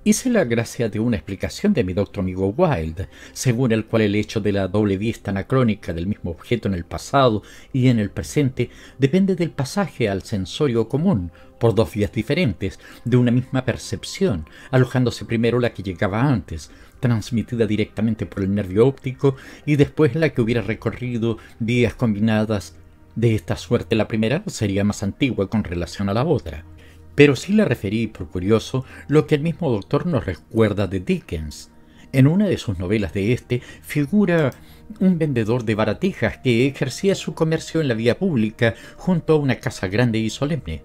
Hice la gracia de una explicación de mi doctor amigo Wilde, según el cual el hecho de la doble vista anacrónica del mismo objeto en el pasado y en el presente depende del pasaje al sensorio común, por dos vías diferentes, de una misma percepción, alojándose primero la que llegaba antes, transmitida directamente por el nervio óptico, y después la que hubiera recorrido vías combinadas. De esta suerte la primera sería más antigua con relación a la otra pero sí le referí, por curioso, lo que el mismo doctor nos recuerda de Dickens. En una de sus novelas de este figura un vendedor de baratijas que ejercía su comercio en la vía pública junto a una casa grande y solemne.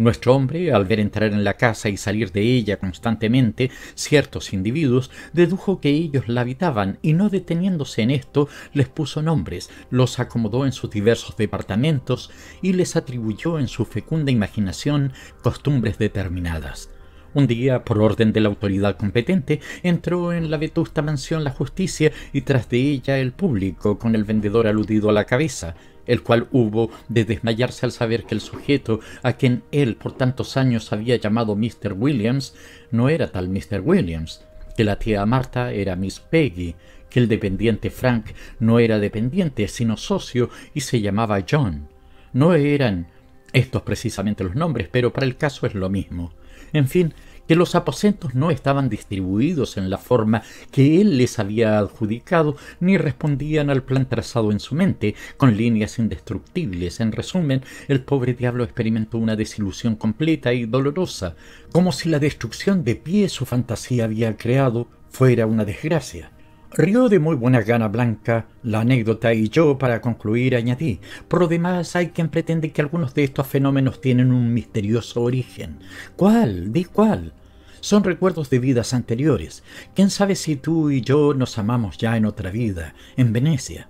Nuestro hombre, al ver entrar en la casa y salir de ella constantemente ciertos individuos, dedujo que ellos la habitaban y no deteniéndose en esto, les puso nombres, los acomodó en sus diversos departamentos y les atribuyó en su fecunda imaginación costumbres determinadas. Un día, por orden de la autoridad competente, entró en la vetusta mansión la justicia y tras de ella el público, con el vendedor aludido a la cabeza, el cual hubo de desmayarse al saber que el sujeto a quien él por tantos años había llamado Mr. Williams no era tal Mr. Williams, que la tía Marta era Miss Peggy, que el dependiente Frank no era dependiente, sino socio y se llamaba John. No eran estos precisamente los nombres, pero para el caso es lo mismo. En fin, que los aposentos no estaban distribuidos en la forma que él les había adjudicado, ni respondían al plan trazado en su mente, con líneas indestructibles. En resumen, el pobre diablo experimentó una desilusión completa y dolorosa, como si la destrucción de pie su fantasía había creado fuera una desgracia. Río de muy buena gana Blanca la anécdota y yo, para concluir, añadí, por lo demás hay quien pretende que algunos de estos fenómenos tienen un misterioso origen. ¿Cuál? ¿De cuál? Son recuerdos de vidas anteriores. ¿Quién sabe si tú y yo nos amamos ya en otra vida, en Venecia?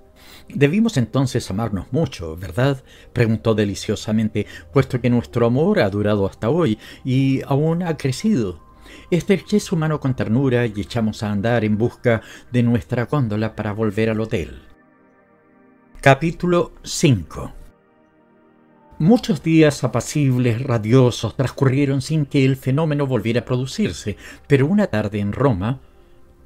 Debimos entonces amarnos mucho, ¿verdad? preguntó deliciosamente, puesto que nuestro amor ha durado hasta hoy y aún ha crecido. Estreché su mano con ternura y echamos a andar en busca de nuestra góndola para volver al hotel. Capítulo 5 Muchos días apacibles, radiosos, transcurrieron sin que el fenómeno volviera a producirse, pero una tarde en Roma,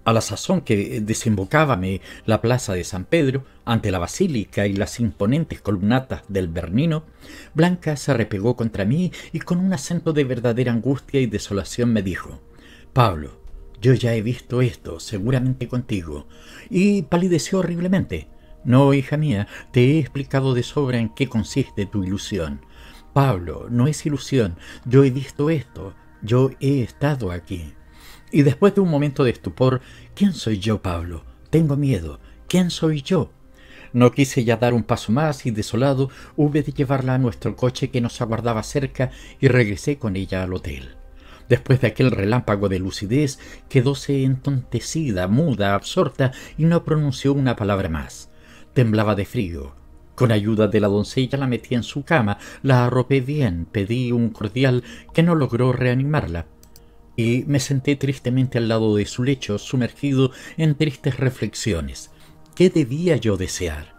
a la sazón que desembocábame la plaza de San Pedro, ante la basílica y las imponentes columnatas del Bernino, Blanca se repegó contra mí y con un acento de verdadera angustia y desolación me dijo Pablo, yo ya he visto esto, seguramente contigo. Y palideció horriblemente. No, hija mía, te he explicado de sobra en qué consiste tu ilusión. Pablo, no es ilusión, yo he visto esto, yo he estado aquí. Y después de un momento de estupor, ¿quién soy yo, Pablo? Tengo miedo, ¿quién soy yo? No quise ya dar un paso más y desolado hube de llevarla a nuestro coche que nos aguardaba cerca y regresé con ella al hotel. Después de aquel relámpago de lucidez, quedóse entontecida, muda, absorta, y no pronunció una palabra más. Temblaba de frío. Con ayuda de la doncella la metí en su cama, la arropé bien, pedí un cordial que no logró reanimarla y me senté tristemente al lado de su lecho, sumergido en tristes reflexiones. ¿Qué debía yo desear?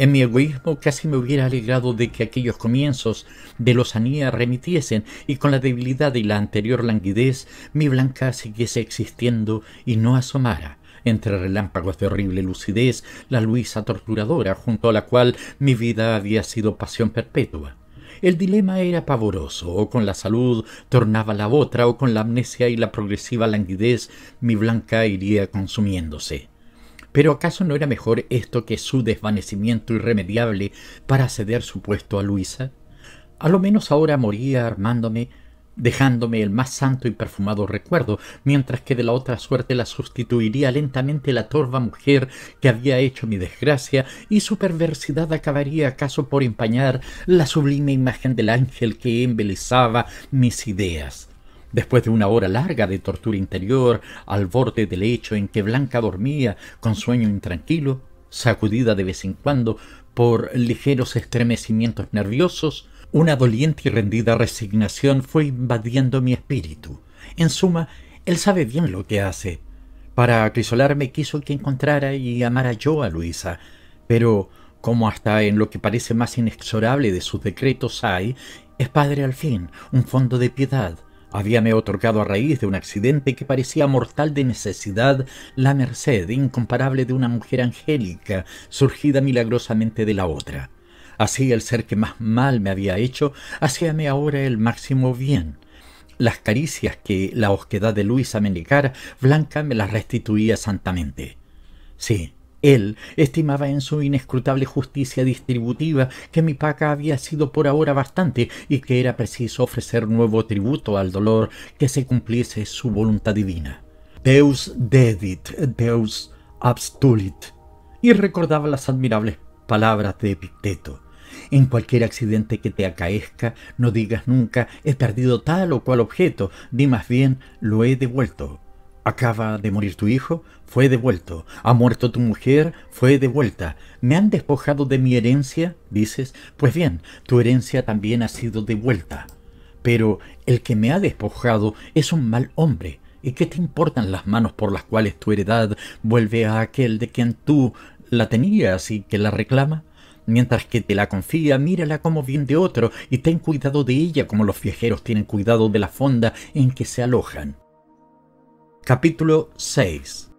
En mi egoísmo casi me hubiera alegrado de que aquellos comienzos de lozanía remitiesen y con la debilidad y la anterior languidez mi blanca siguiese existiendo y no asomara entre relámpagos de horrible lucidez, la Luisa torturadora, junto a la cual mi vida había sido pasión perpetua. El dilema era pavoroso, o con la salud tornaba la otra, o con la amnesia y la progresiva languidez mi blanca iría consumiéndose. Pero ¿acaso no era mejor esto que su desvanecimiento irremediable para ceder su puesto a Luisa? A lo menos ahora moría armándome, dejándome el más santo y perfumado recuerdo, mientras que de la otra suerte la sustituiría lentamente la torva mujer que había hecho mi desgracia, y su perversidad acabaría acaso por empañar la sublime imagen del ángel que embelezaba mis ideas. Después de una hora larga de tortura interior, al borde del lecho en que Blanca dormía con sueño intranquilo, sacudida de vez en cuando por ligeros estremecimientos nerviosos, una doliente y rendida resignación fue invadiendo mi espíritu. En suma, él sabe bien lo que hace. Para acrisolarme quiso que encontrara y amara yo a Luisa, pero como hasta en lo que parece más inexorable de sus decretos hay, es padre al fin, un fondo de piedad, Habíame otorgado a raíz de un accidente que parecía mortal de necesidad la merced incomparable de una mujer angélica, surgida milagrosamente de la otra. Así el ser que más mal me había hecho, hacíame ahora el máximo bien. Las caricias que la hosquedad de Luisa negara, Blanca me las restituía santamente. Sí, él estimaba en su inescrutable justicia distributiva que mi paca había sido por ahora bastante y que era preciso ofrecer nuevo tributo al dolor que se cumpliese su voluntad divina. Deus dedit, Deus abstulit. Y recordaba las admirables palabras de Epicteto. En cualquier accidente que te acaezca, no digas nunca he perdido tal o cual objeto, ni más bien lo he devuelto. Acaba de morir tu hijo, fue devuelto. Ha muerto tu mujer, fue devuelta. ¿Me han despojado de mi herencia? Dices, pues bien, tu herencia también ha sido devuelta. Pero el que me ha despojado es un mal hombre. ¿Y qué te importan las manos por las cuales tu heredad vuelve a aquel de quien tú la tenías y que la reclama? Mientras que te la confía, mírala como bien de otro y ten cuidado de ella como los viajeros tienen cuidado de la fonda en que se alojan. Capítulo 6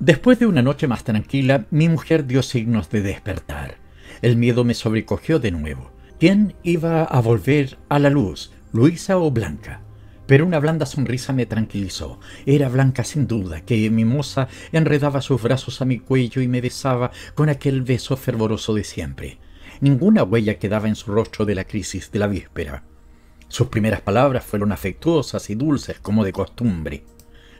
Después de una noche más tranquila, mi mujer dio signos de despertar. El miedo me sobrecogió de nuevo. ¿Quién iba a volver a la luz, Luisa o Blanca? Pero una blanda sonrisa me tranquilizó. Era Blanca sin duda, que mi moza enredaba sus brazos a mi cuello y me besaba con aquel beso fervoroso de siempre. Ninguna huella quedaba en su rostro de la crisis de la víspera. Sus primeras palabras fueron afectuosas y dulces como de costumbre.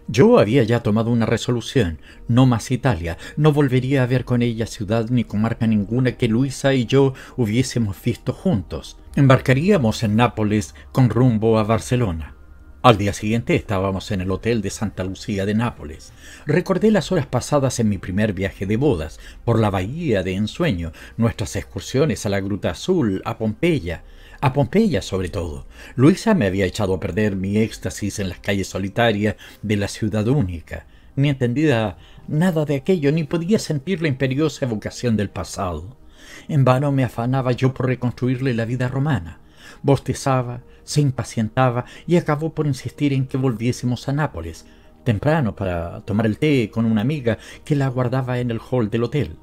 Yo había ya tomado una resolución, no más Italia, no volvería a ver con ella ciudad ni comarca ninguna que Luisa y yo hubiésemos visto juntos. Embarcaríamos en Nápoles con rumbo a Barcelona. Al día siguiente estábamos en el hotel de Santa Lucía de Nápoles. Recordé las horas pasadas en mi primer viaje de bodas, por la bahía de ensueño, nuestras excursiones a la Gruta Azul, a Pompeya, a Pompeya sobre todo. Luisa me había echado a perder mi éxtasis en las calles solitarias de la ciudad única. Ni entendía nada de aquello, ni podía sentir la imperiosa evocación del pasado. En vano me afanaba yo por reconstruirle la vida romana. Bostezaba, se impacientaba y acabó por insistir en que volviésemos a Nápoles, temprano para tomar el té con una amiga que la guardaba en el hall del hotel.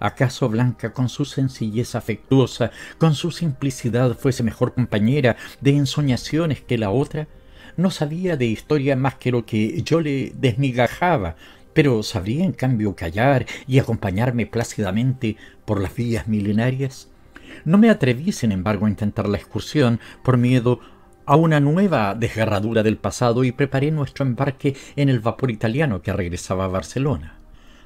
¿Acaso Blanca, con su sencillez afectuosa, con su simplicidad, fuese mejor compañera de ensoñaciones que la otra? No sabía de historia más que lo que yo le desmigajaba, pero sabría en cambio callar y acompañarme plácidamente por las vías milenarias. No me atreví, sin embargo, a intentar la excursión por miedo a una nueva desgarradura del pasado y preparé nuestro embarque en el vapor italiano que regresaba a Barcelona.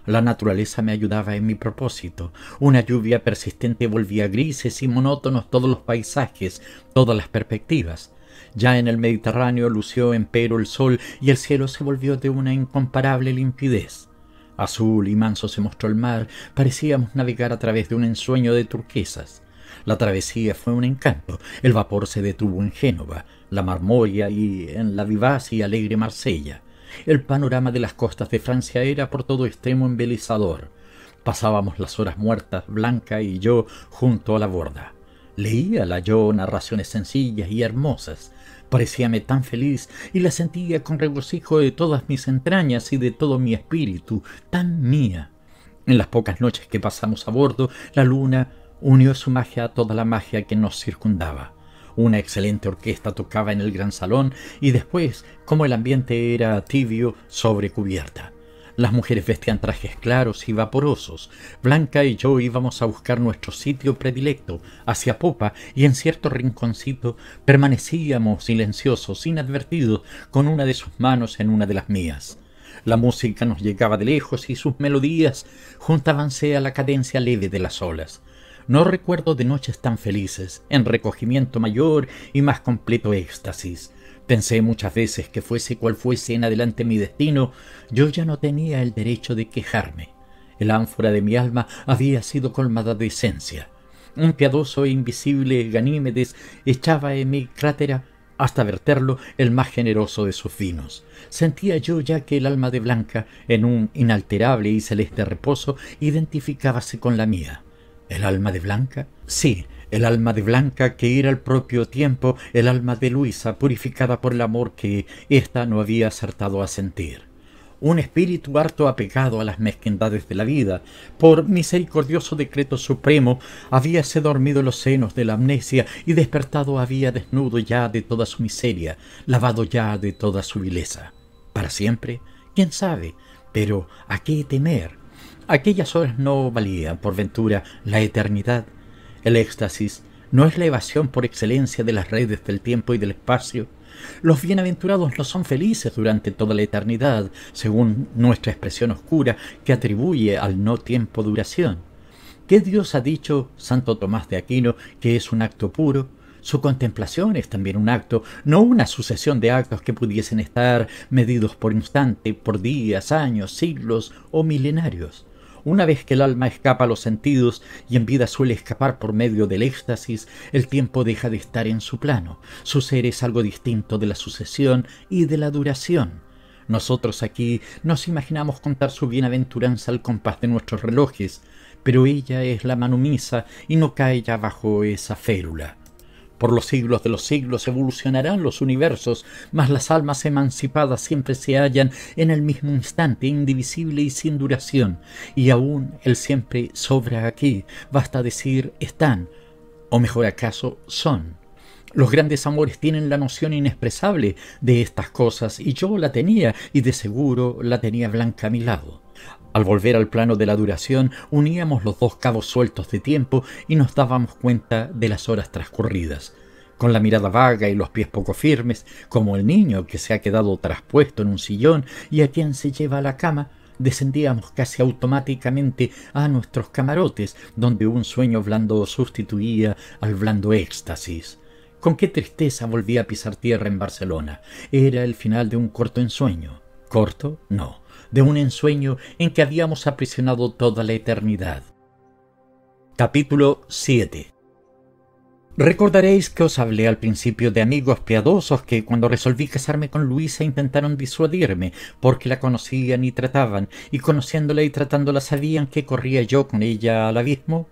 La naturaleza me ayudaba en mi propósito. Una lluvia persistente volvía grises y monótonos todos los paisajes, todas las perspectivas. Ya en el Mediterráneo lució empero el sol y el cielo se volvió de una incomparable limpidez. Azul y manso se mostró el mar, parecíamos navegar a través de un ensueño de turquesas. La travesía fue un encanto, el vapor se detuvo en Génova, la Marmoria y en la vivaz y alegre Marsella. El panorama de las costas de Francia era por todo extremo embelezador. Pasábamos las horas muertas, Blanca y yo, junto a la borda. la yo narraciones sencillas y hermosas. Parecíame tan feliz y la sentía con regocijo de todas mis entrañas y de todo mi espíritu, tan mía. En las pocas noches que pasamos a bordo, la luna unió su magia a toda la magia que nos circundaba una excelente orquesta tocaba en el gran salón y después como el ambiente era tibio sobre cubierta. Las mujeres vestían trajes claros y vaporosos. Blanca y yo íbamos a buscar nuestro sitio predilecto, hacia popa, y en cierto rinconcito permanecíamos silenciosos, inadvertidos, con una de sus manos en una de las mías. La música nos llegaba de lejos y sus melodías juntábanse a la cadencia leve de las olas. No recuerdo de noches tan felices, en recogimiento mayor y más completo éxtasis. Pensé muchas veces que fuese cual fuese en adelante mi destino, yo ya no tenía el derecho de quejarme. El ánfora de mi alma había sido colmada de esencia. Un piadoso e invisible Ganímedes echaba en mi crátera hasta verterlo el más generoso de sus vinos. Sentía yo ya que el alma de Blanca, en un inalterable y celeste reposo, identificábase con la mía. ¿El alma de Blanca? Sí, el alma de Blanca que era al propio tiempo el alma de Luisa purificada por el amor que ésta no había acertado a sentir. Un espíritu harto apegado a las mezquindades de la vida, por misericordioso decreto supremo, habíase dormido en los senos de la amnesia y despertado había desnudo ya de toda su miseria, lavado ya de toda su vileza. Para siempre, quién sabe, pero ¿a qué temer? Aquellas horas no valían, por ventura, la eternidad. El éxtasis no es la evasión por excelencia de las redes del tiempo y del espacio. Los bienaventurados no son felices durante toda la eternidad, según nuestra expresión oscura que atribuye al no tiempo duración. ¿Qué Dios ha dicho Santo Tomás de Aquino que es un acto puro? Su contemplación es también un acto, no una sucesión de actos que pudiesen estar medidos por instante, por días, años, siglos o milenarios. Una vez que el alma escapa a los sentidos y en vida suele escapar por medio del éxtasis, el tiempo deja de estar en su plano. Su ser es algo distinto de la sucesión y de la duración. Nosotros aquí nos imaginamos contar su bienaventuranza al compás de nuestros relojes, pero ella es la manumisa y no cae ya bajo esa férula. Por los siglos de los siglos evolucionarán los universos, mas las almas emancipadas siempre se hallan en el mismo instante, indivisible y sin duración. Y aún el siempre sobra aquí, basta decir están, o mejor acaso son. Los grandes amores tienen la noción inexpresable de estas cosas, y yo la tenía, y de seguro la tenía Blanca a mi lado. Al volver al plano de la duración, uníamos los dos cabos sueltos de tiempo y nos dábamos cuenta de las horas transcurridas. Con la mirada vaga y los pies poco firmes, como el niño que se ha quedado traspuesto en un sillón y a quien se lleva a la cama, descendíamos casi automáticamente a nuestros camarotes, donde un sueño blando sustituía al blando éxtasis. Con qué tristeza volví a pisar tierra en Barcelona. Era el final de un corto ensueño. Corto, no de un ensueño en que habíamos aprisionado toda la eternidad. Capítulo 7 Recordaréis que os hablé al principio de amigos piadosos que cuando resolví casarme con Luisa intentaron disuadirme, porque la conocían y trataban, y conociéndola y tratándola sabían que corría yo con ella al abismo.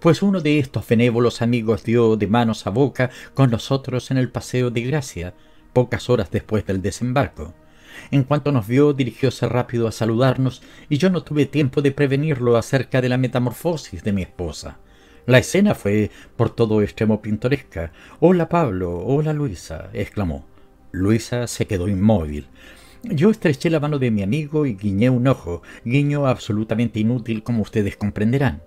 Pues uno de estos benévolos amigos dio de manos a boca con nosotros en el paseo de Gracia, pocas horas después del desembarco. En cuanto nos vio, dirigióse rápido a saludarnos y yo no tuve tiempo de prevenirlo acerca de la metamorfosis de mi esposa. La escena fue por todo extremo pintoresca. Hola Pablo, hola Luisa, exclamó. Luisa se quedó inmóvil. Yo estreché la mano de mi amigo y guiñé un ojo, guiño absolutamente inútil como ustedes comprenderán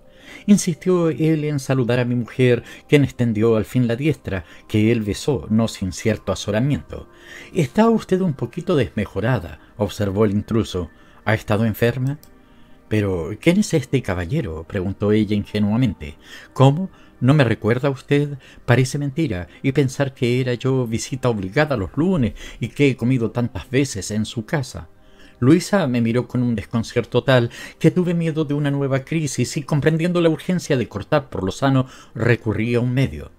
insistió él en saludar a mi mujer, quien extendió al fin la diestra, que él besó, no sin cierto azoramiento. Está usted un poquito desmejorada, observó el intruso. ¿Ha estado enferma? Pero, ¿quién es este caballero? preguntó ella ingenuamente. ¿Cómo? ¿No me recuerda usted? Parece mentira, y pensar que era yo visita obligada los lunes y que he comido tantas veces en su casa. Luisa me miró con un desconcierto tal que tuve miedo de una nueva crisis y comprendiendo la urgencia de cortar por lo sano recurrí a un medio.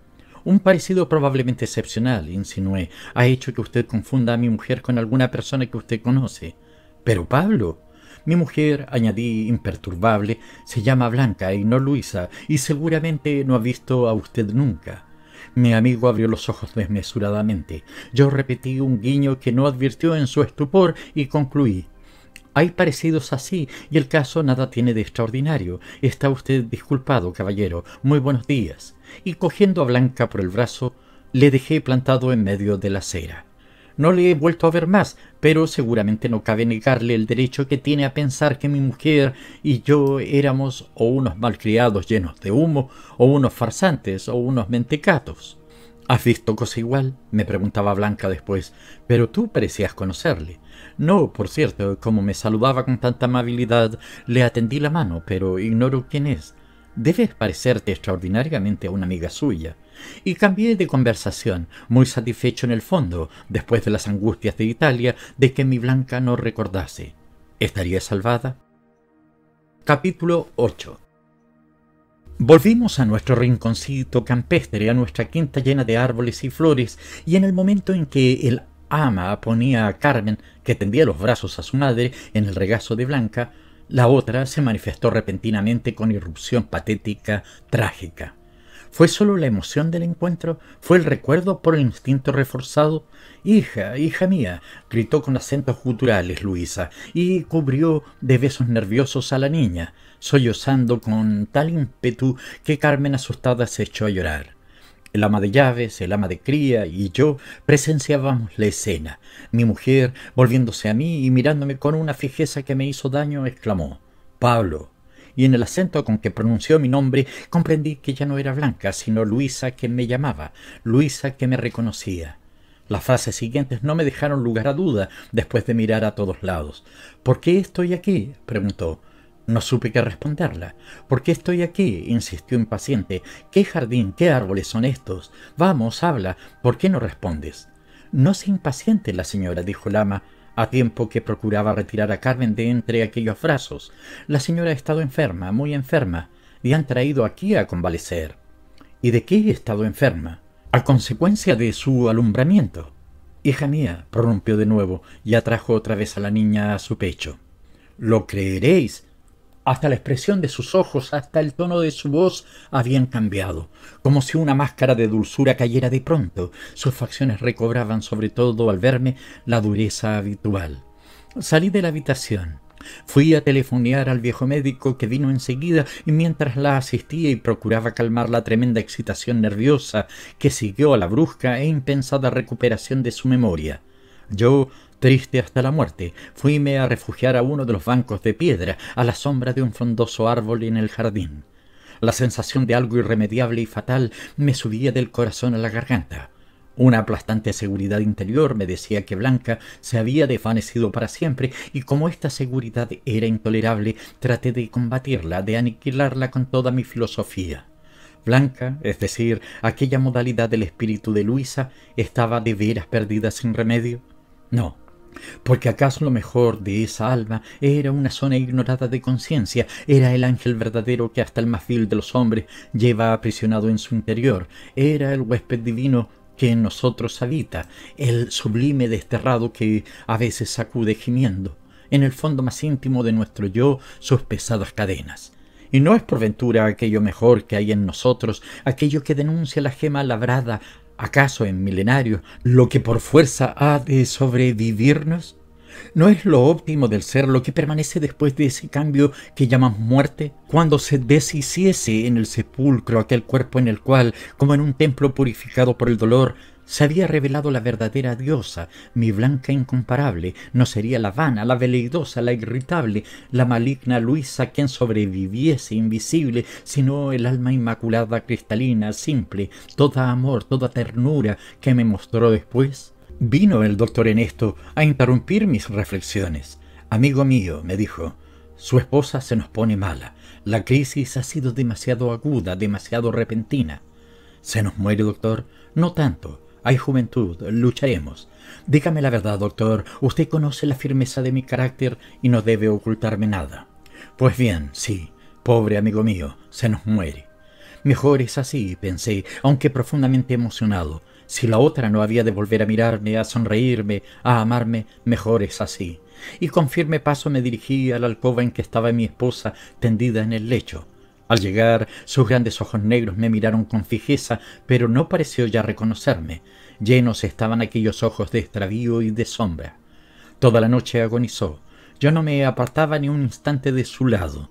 Un parecido probablemente excepcional, insinué, ha hecho que usted confunda a mi mujer con alguna persona que usted conoce. Pero Pablo, mi mujer, añadí imperturbable, se llama Blanca y no Luisa, y seguramente no ha visto a usted nunca. Mi amigo abrió los ojos desmesuradamente. Yo repetí un guiño que no advirtió en su estupor y concluí. Hay parecidos así, y el caso nada tiene de extraordinario. Está usted disculpado, caballero. Muy buenos días. Y cogiendo a Blanca por el brazo, le dejé plantado en medio de la acera. No le he vuelto a ver más, pero seguramente no cabe negarle el derecho que tiene a pensar que mi mujer y yo éramos o unos malcriados llenos de humo, o unos farsantes, o unos mentecatos. ¿Has visto cosa igual? me preguntaba Blanca después, pero tú parecías conocerle. No, por cierto, como me saludaba con tanta amabilidad, le atendí la mano, pero ignoro quién es. Debes parecerte extraordinariamente una amiga suya. Y cambié de conversación, muy satisfecho en el fondo, después de las angustias de Italia, de que mi Blanca no recordase. ¿Estaría salvada? Capítulo 8 Volvimos a nuestro rinconcito campestre, a nuestra quinta llena de árboles y flores, y en el momento en que el ama ponía a Carmen, que tendía los brazos a su madre, en el regazo de Blanca, la otra se manifestó repentinamente con irrupción patética, trágica. ¿Fue solo la emoción del encuentro? ¿Fue el recuerdo por el instinto reforzado? Hija, hija mía, gritó con acentos guturales Luisa, y cubrió de besos nerviosos a la niña, sollozando con tal ímpetu que Carmen asustada se echó a llorar el ama de llaves, el ama de cría y yo presenciábamos la escena. Mi mujer, volviéndose a mí y mirándome con una fijeza que me hizo daño, exclamó Pablo. Y en el acento con que pronunció mi nombre comprendí que ya no era Blanca, sino Luisa que me llamaba, Luisa que me reconocía. Las frases siguientes no me dejaron lugar a duda después de mirar a todos lados. ¿Por qué estoy aquí? preguntó. No supe qué responderla. ¿Por qué estoy aquí? insistió impaciente. ¿Qué jardín, qué árboles son estos? Vamos, habla. ¿Por qué no respondes? No se impaciente la señora, dijo Lama, a tiempo que procuraba retirar a Carmen de entre aquellos brazos. La señora ha estado enferma, muy enferma, y han traído aquí a convalecer. ¿Y de qué he estado enferma? A consecuencia de su alumbramiento. Hija mía, prorrumpió de nuevo y atrajo otra vez a la niña a su pecho. Lo creeréis, hasta la expresión de sus ojos, hasta el tono de su voz habían cambiado, como si una máscara de dulzura cayera de pronto. Sus facciones recobraban, sobre todo al verme, la dureza habitual. Salí de la habitación. Fui a telefonear al viejo médico que vino enseguida y mientras la asistía y procuraba calmar la tremenda excitación nerviosa que siguió a la brusca e impensada recuperación de su memoria. Yo Triste hasta la muerte, fuime a refugiar a uno de los bancos de piedra, a la sombra de un frondoso árbol en el jardín. La sensación de algo irremediable y fatal me subía del corazón a la garganta. Una aplastante seguridad interior me decía que Blanca se había desvanecido para siempre, y como esta seguridad era intolerable, traté de combatirla, de aniquilarla con toda mi filosofía. Blanca, es decir, aquella modalidad del espíritu de Luisa, estaba de veras perdida sin remedio. No, porque acaso lo mejor de esa alma era una zona ignorada de conciencia, era el ángel verdadero que hasta el más vil de los hombres lleva aprisionado en su interior, era el huésped divino que en nosotros habita, el sublime desterrado que a veces sacude gimiendo, en el fondo más íntimo de nuestro yo sus pesadas cadenas. Y no es por ventura aquello mejor que hay en nosotros, aquello que denuncia la gema labrada ¿Acaso en milenarios lo que por fuerza ha de sobrevivirnos? ¿No es lo óptimo del ser lo que permanece después de ese cambio que llamas muerte? Cuando se deshiciese en el sepulcro aquel cuerpo en el cual, como en un templo purificado por el dolor, se había revelado la verdadera diosa, mi blanca incomparable, no sería la vana, la veleidosa, la irritable, la maligna Luisa quien sobreviviese invisible, sino el alma inmaculada, cristalina, simple, toda amor, toda ternura que me mostró después. Vino el doctor en esto a interrumpir mis reflexiones. Amigo mío, me dijo, su esposa se nos pone mala. La crisis ha sido demasiado aguda, demasiado repentina. ¿Se nos muere, doctor? No tanto hay juventud, lucharemos. Dígame la verdad, doctor, usted conoce la firmeza de mi carácter y no debe ocultarme nada. Pues bien, sí, pobre amigo mío, se nos muere. Mejor es así, pensé, aunque profundamente emocionado. Si la otra no había de volver a mirarme, a sonreírme, a amarme, mejor es así. Y con firme paso me dirigí a la alcoba en que estaba mi esposa tendida en el lecho. Al llegar, sus grandes ojos negros me miraron con fijeza, pero no pareció ya reconocerme. Llenos estaban aquellos ojos de extravío y de sombra. Toda la noche agonizó. Yo no me apartaba ni un instante de su lado.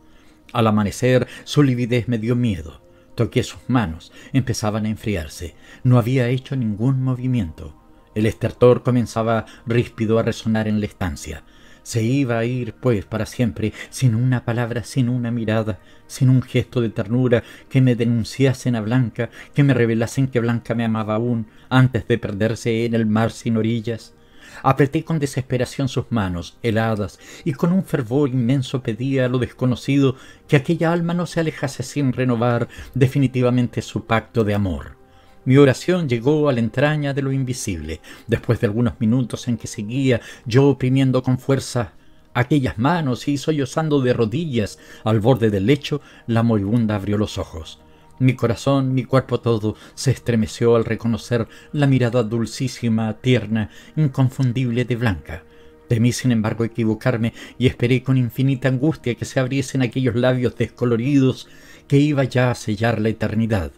Al amanecer, su lividez me dio miedo. Toqué sus manos, empezaban a enfriarse. No había hecho ningún movimiento. El estertor comenzaba ríspido a resonar en la estancia. Se iba a ir, pues, para siempre, sin una palabra, sin una mirada, sin un gesto de ternura, que me denunciasen a Blanca, que me revelasen que Blanca me amaba aún, antes de perderse en el mar sin orillas. Apreté con desesperación sus manos, heladas, y con un fervor inmenso pedí a lo desconocido que aquella alma no se alejase sin renovar definitivamente su pacto de amor. Mi oración llegó a la entraña de lo invisible. Después de algunos minutos en que seguía yo oprimiendo con fuerza aquellas manos y sollozando de rodillas al borde del lecho, la moribunda abrió los ojos. Mi corazón, mi cuerpo todo se estremeció al reconocer la mirada dulcísima, tierna, inconfundible de Blanca. Temí, sin embargo, equivocarme y esperé con infinita angustia que se abriesen aquellos labios descoloridos que iba ya a sellar la eternidad.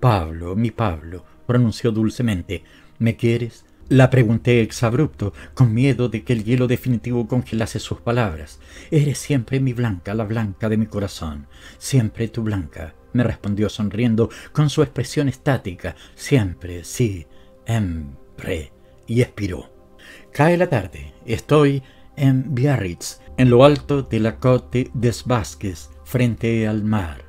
Pablo, mi Pablo, pronunció dulcemente. ¿Me quieres? La pregunté exabrupto, con miedo de que el hielo definitivo congelase sus palabras. Eres siempre mi blanca, la blanca de mi corazón. Siempre tu blanca, me respondió sonriendo, con su expresión estática. Siempre, sí, siempre. Y expiró. Cae la tarde. Estoy en Biarritz, en lo alto de la Cote des Vasques, frente al mar.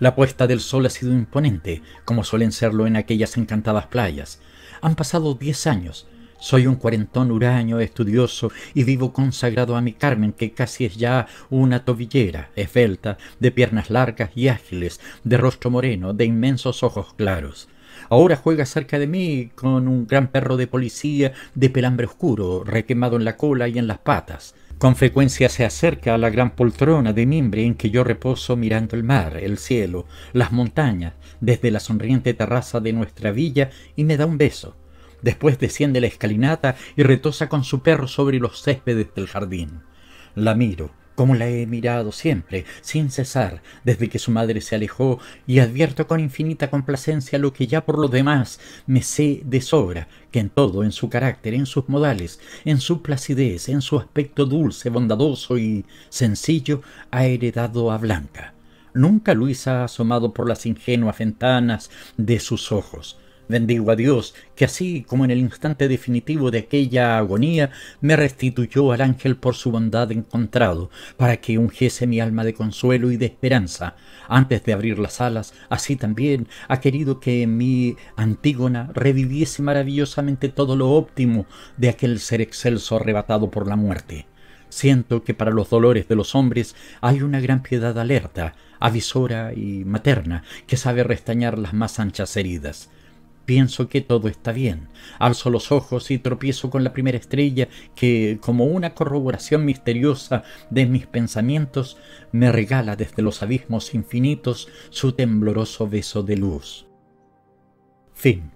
La puesta del sol ha sido imponente, como suelen serlo en aquellas encantadas playas. Han pasado diez años. Soy un cuarentón huraño, estudioso y vivo consagrado a mi Carmen, que casi es ya una tobillera, esbelta, de piernas largas y ágiles, de rostro moreno, de inmensos ojos claros. Ahora juega cerca de mí con un gran perro de policía de pelambre oscuro, requemado en la cola y en las patas. Con frecuencia se acerca a la gran poltrona de mimbre en que yo reposo mirando el mar, el cielo, las montañas, desde la sonriente terraza de nuestra villa y me da un beso. Después desciende la escalinata y retosa con su perro sobre los céspedes del jardín. La miro, como la he mirado siempre, sin cesar, desde que su madre se alejó, y advierto con infinita complacencia lo que ya por lo demás me sé de sobra, que en todo, en su carácter, en sus modales, en su placidez, en su aspecto dulce, bondadoso y sencillo, ha heredado a Blanca. Nunca Luisa ha asomado por las ingenuas ventanas de sus ojos, Bendigo a Dios, que así como en el instante definitivo de aquella agonía, me restituyó al ángel por su bondad encontrado, para que ungiese mi alma de consuelo y de esperanza. Antes de abrir las alas, así también ha querido que en mi Antígona reviviese maravillosamente todo lo óptimo de aquel ser excelso arrebatado por la muerte. Siento que para los dolores de los hombres hay una gran piedad alerta, avisora y materna, que sabe restañar las más anchas heridas. Pienso que todo está bien. Alzo los ojos y tropiezo con la primera estrella que, como una corroboración misteriosa de mis pensamientos, me regala desde los abismos infinitos su tembloroso beso de luz. Fin.